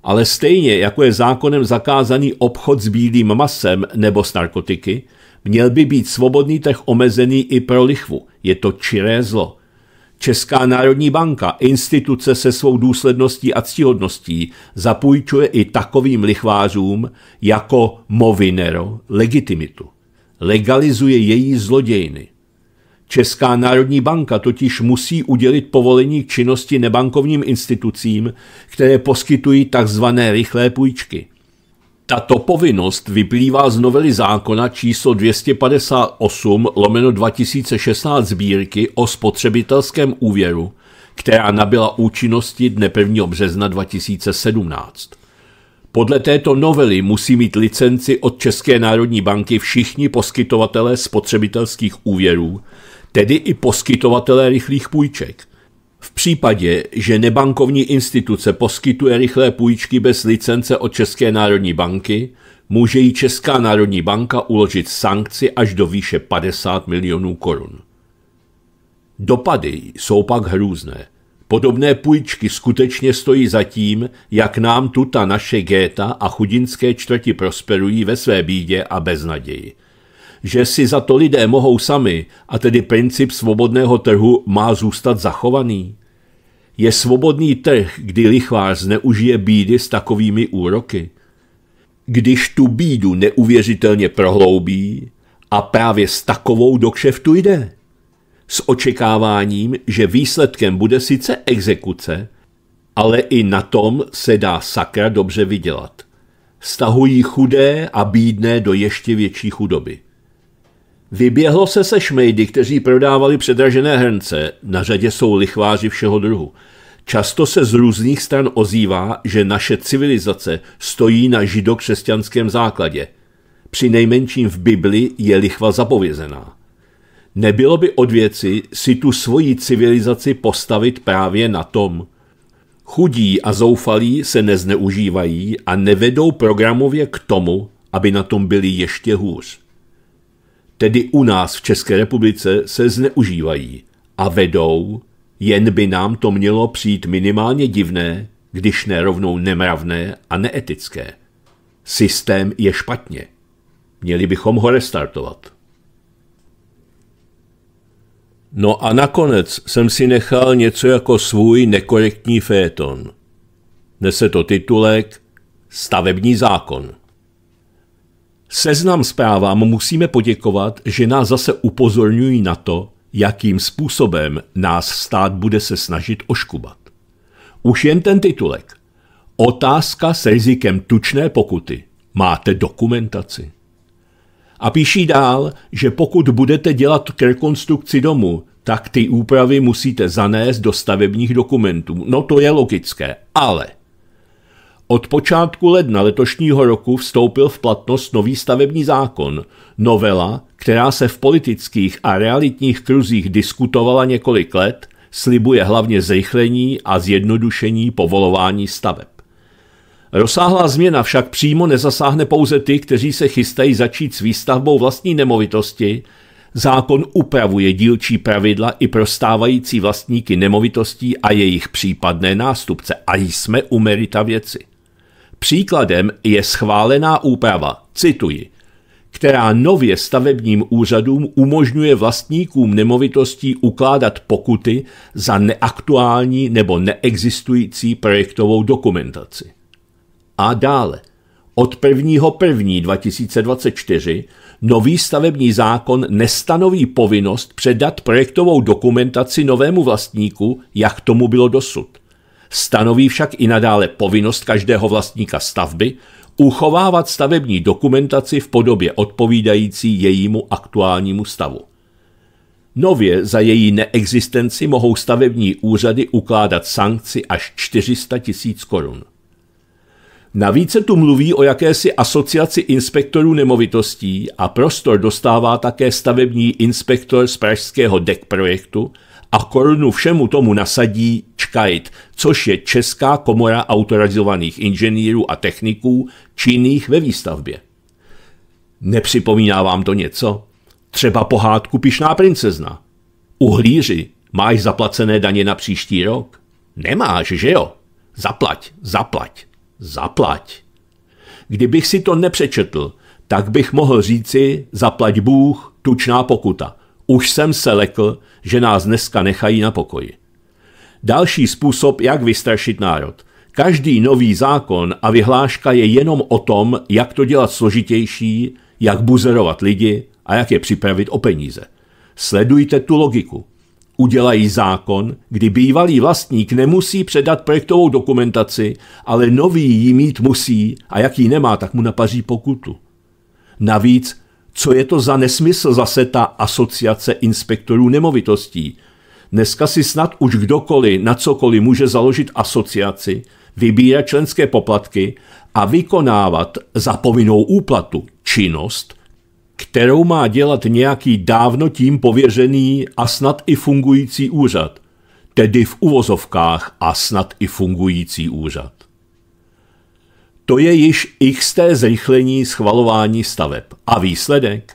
ale stejně jako je zákonem zakázaný obchod s bílým masem nebo s narkotiky, měl by být svobodný trh omezený i pro lichvu. Je to čiré zlo. Česká národní banka, instituce se svou důsledností a ctihodností, zapůjčuje i takovým lichvářům jako Movinero legitimitu. Legalizuje její zlodějiny. Česká národní banka totiž musí udělit povolení k činnosti nebankovním institucím, které poskytují tzv. rychlé půjčky – tato povinnost vyplývá z novely zákona číslo 258 lomeno 2016 sbírky o spotřebitelském úvěru, která nabyla účinnosti dne 1. března 2017. Podle této novely musí mít licenci od České národní banky všichni poskytovatelé spotřebitelských úvěrů, tedy i poskytovatelé rychlých půjček. V případě, že nebankovní instituce poskytuje rychlé půjčky bez licence od České národní banky, může ji Česká národní banka uložit sankci až do výše 50 milionů korun. Dopady jsou pak hrůzné. Podobné půjčky skutečně stojí za tím, jak nám tuta naše géta a chudinské čtvrti prosperují ve své bídě a beznaději že si za to lidé mohou sami a tedy princip svobodného trhu má zůstat zachovaný? Je svobodný trh, kdy lichvář zneužije bídy s takovými úroky? Když tu bídu neuvěřitelně prohloubí a právě s takovou do kšeftu jde? S očekáváním, že výsledkem bude sice exekuce, ale i na tom se dá sakra dobře vydělat. Stahují chudé a bídné do ještě větší chudoby. Vyběhlo se se šmejdy, kteří prodávali předražené hrnce, na řadě jsou lichváři všeho druhu. Často se z různých stran ozývá, že naše civilizace stojí na židokřesťanském základě. Při nejmenším v Bibli je lichva zapovězená. Nebylo by od věci si tu svoji civilizaci postavit právě na tom. Chudí a zoufalí se nezneužívají a nevedou programově k tomu, aby na tom byli ještě hůř tedy u nás v České republice, se zneužívají a vedou, jen by nám to mělo přijít minimálně divné, když ne rovnou nemravné a neetické. Systém je špatně. Měli bychom ho restartovat. No a nakonec jsem si nechal něco jako svůj nekorektní féton. Nese to titulek Stavební zákon. Seznam zprávám musíme poděkovat, že nás zase upozorňují na to, jakým způsobem nás stát bude se snažit oškubat. Už jen ten titulek. Otázka s rizikem tučné pokuty. Máte dokumentaci. A píší dál, že pokud budete dělat k rekonstrukci domu, tak ty úpravy musíte zanést do stavebních dokumentů. No to je logické, ale – od počátku ledna letošního roku vstoupil v platnost nový stavební zákon, novela, která se v politických a realitních kruzích diskutovala několik let, slibuje hlavně zrychlení a zjednodušení povolování staveb. Rozsáhlá změna však přímo nezasáhne pouze ty, kteří se chystají začít s výstavbou vlastní nemovitosti. Zákon upravuje dílčí pravidla i pro stávající vlastníky nemovitostí a jejich případné nástupce. A jsme u merita věci. Příkladem je schválená úprava, cituji, která nově stavebním úřadům umožňuje vlastníkům nemovitostí ukládat pokuty za neaktuální nebo neexistující projektovou dokumentaci. A dále. Od 1.1.2024 nový stavební zákon nestanoví povinnost předat projektovou dokumentaci novému vlastníku, jak tomu bylo dosud – Stanoví však i nadále povinnost každého vlastníka stavby uchovávat stavební dokumentaci v podobě odpovídající jejímu aktuálnímu stavu. Nově za její neexistenci mohou stavební úřady ukládat sankci až 400 tisíc korun. Navíc se tu mluví o jakési asociaci inspektorů nemovitostí a prostor dostává také stavební inspektor z pražského DEC projektu, a korunu všemu tomu nasadí ČKAIT, což je Česká komora autorizovaných inženýrů a techniků činných ve výstavbě. Nepřipomíná vám to něco? Třeba pohádku Pišná princezna. Uhlíři, máš zaplacené daně na příští rok? Nemáš, že jo? Zaplať, zaplať, zaplať. Kdybych si to nepřečetl, tak bych mohl říci zaplať Bůh, tučná pokuta. Už jsem se lekl, že nás dneska nechají na pokoji. Další způsob, jak vystrašit národ. Každý nový zákon a vyhláška je jenom o tom, jak to dělat složitější, jak buzerovat lidi a jak je připravit o peníze. Sledujte tu logiku. Udělají zákon, kdy bývalý vlastník nemusí předat projektovou dokumentaci, ale nový ji mít musí a jak ji nemá, tak mu napaří pokutu. Navíc co je to za nesmysl zase ta asociace inspektorů nemovitostí? Dneska si snad už kdokoliv na cokoliv může založit asociaci, vybírat členské poplatky a vykonávat za povinnou úplatu činnost, kterou má dělat nějaký dávno tím pověřený a snad i fungující úřad, tedy v uvozovkách a snad i fungující úřad. To je již XT zrychlení schvalování staveb. A výsledek?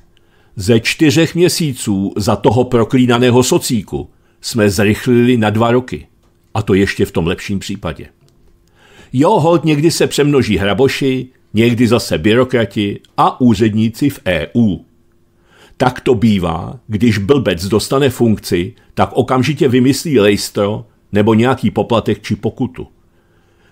Ze čtyřech měsíců za toho proklínaného socíku jsme zrychlili na dva roky. A to ještě v tom lepším případě. Jo, hod někdy se přemnoží hraboši, někdy zase byrokrati a úředníci v EU. Tak to bývá, když blbec dostane funkci, tak okamžitě vymyslí lejstro nebo nějaký poplatek či pokutu.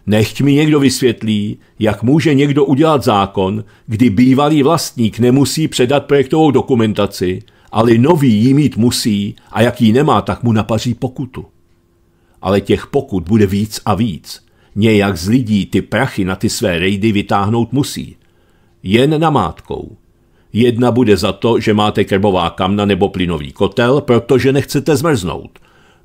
Nechť mi někdo vysvětlí, jak může někdo udělat zákon, kdy bývalý vlastník nemusí předat projektovou dokumentaci, ale nový jí mít musí a jak ji nemá, tak mu napaří pokutu. Ale těch pokut bude víc a víc. Nějak z lidí ty prachy na ty své rejdy vytáhnout musí. Jen namátkou. Jedna bude za to, že máte krbová kamna nebo plynový kotel, protože nechcete zmrznout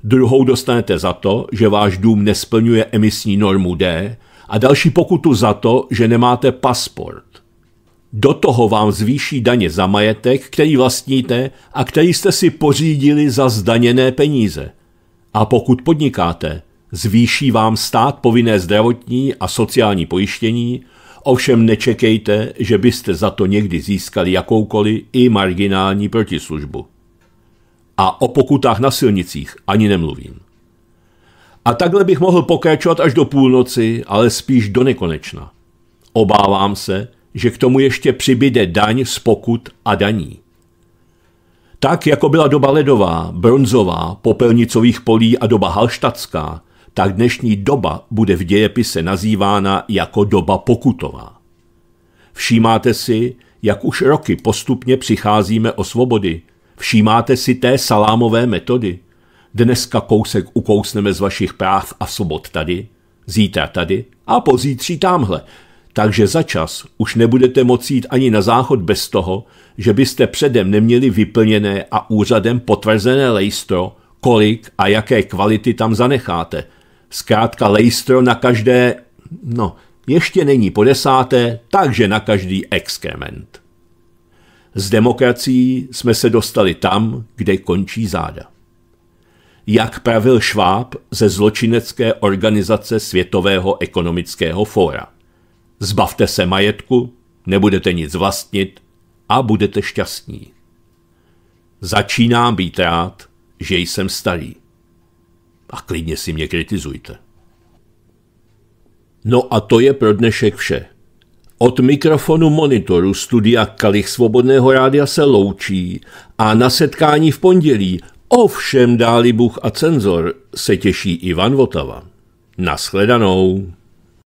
druhou dostanete za to, že váš dům nesplňuje emisní normu D a další pokutu za to, že nemáte pasport. Do toho vám zvýší daně za majetek, který vlastníte a který jste si pořídili za zdaněné peníze. A pokud podnikáte, zvýší vám stát povinné zdravotní a sociální pojištění, ovšem nečekejte, že byste za to někdy získali jakoukoliv i marginální protislužbu. A o pokutách na silnicích ani nemluvím. A takhle bych mohl pokračovat až do půlnoci, ale spíš do nekonečna. Obávám se, že k tomu ještě přibyde daň z pokut a daní. Tak, jako byla doba ledová, bronzová, popelnicových polí a doba halštatská, tak dnešní doba bude v dějepise nazývána jako doba pokutová. Všímáte si, jak už roky postupně přicházíme o svobody, Všímáte si té salámové metody? Dneska kousek ukousneme z vašich práv a sobot tady, zítra tady a pozítří tamhle. Takže za čas už nebudete moci jít ani na záchod bez toho, že byste předem neměli vyplněné a úřadem potvrzené lejstro, kolik a jaké kvality tam zanecháte. Zkrátka lejstro na každé, no, ještě není po desáté, takže na každý exkrement. S demokracií jsme se dostali tam, kde končí záda. Jak pravil Šváb ze zločinecké organizace Světového ekonomického fóra. Zbavte se majetku, nebudete nic vlastnit a budete šťastní. Začínám být rád, že jsem starý. A klidně si mě kritizujte. No a to je pro dnešek vše. Od mikrofonu monitoru studia Kalich Svobodného rádia se loučí a na setkání v pondělí ovšem dáli Bůh a cenzor se těší Ivan Votava. Naschledanou.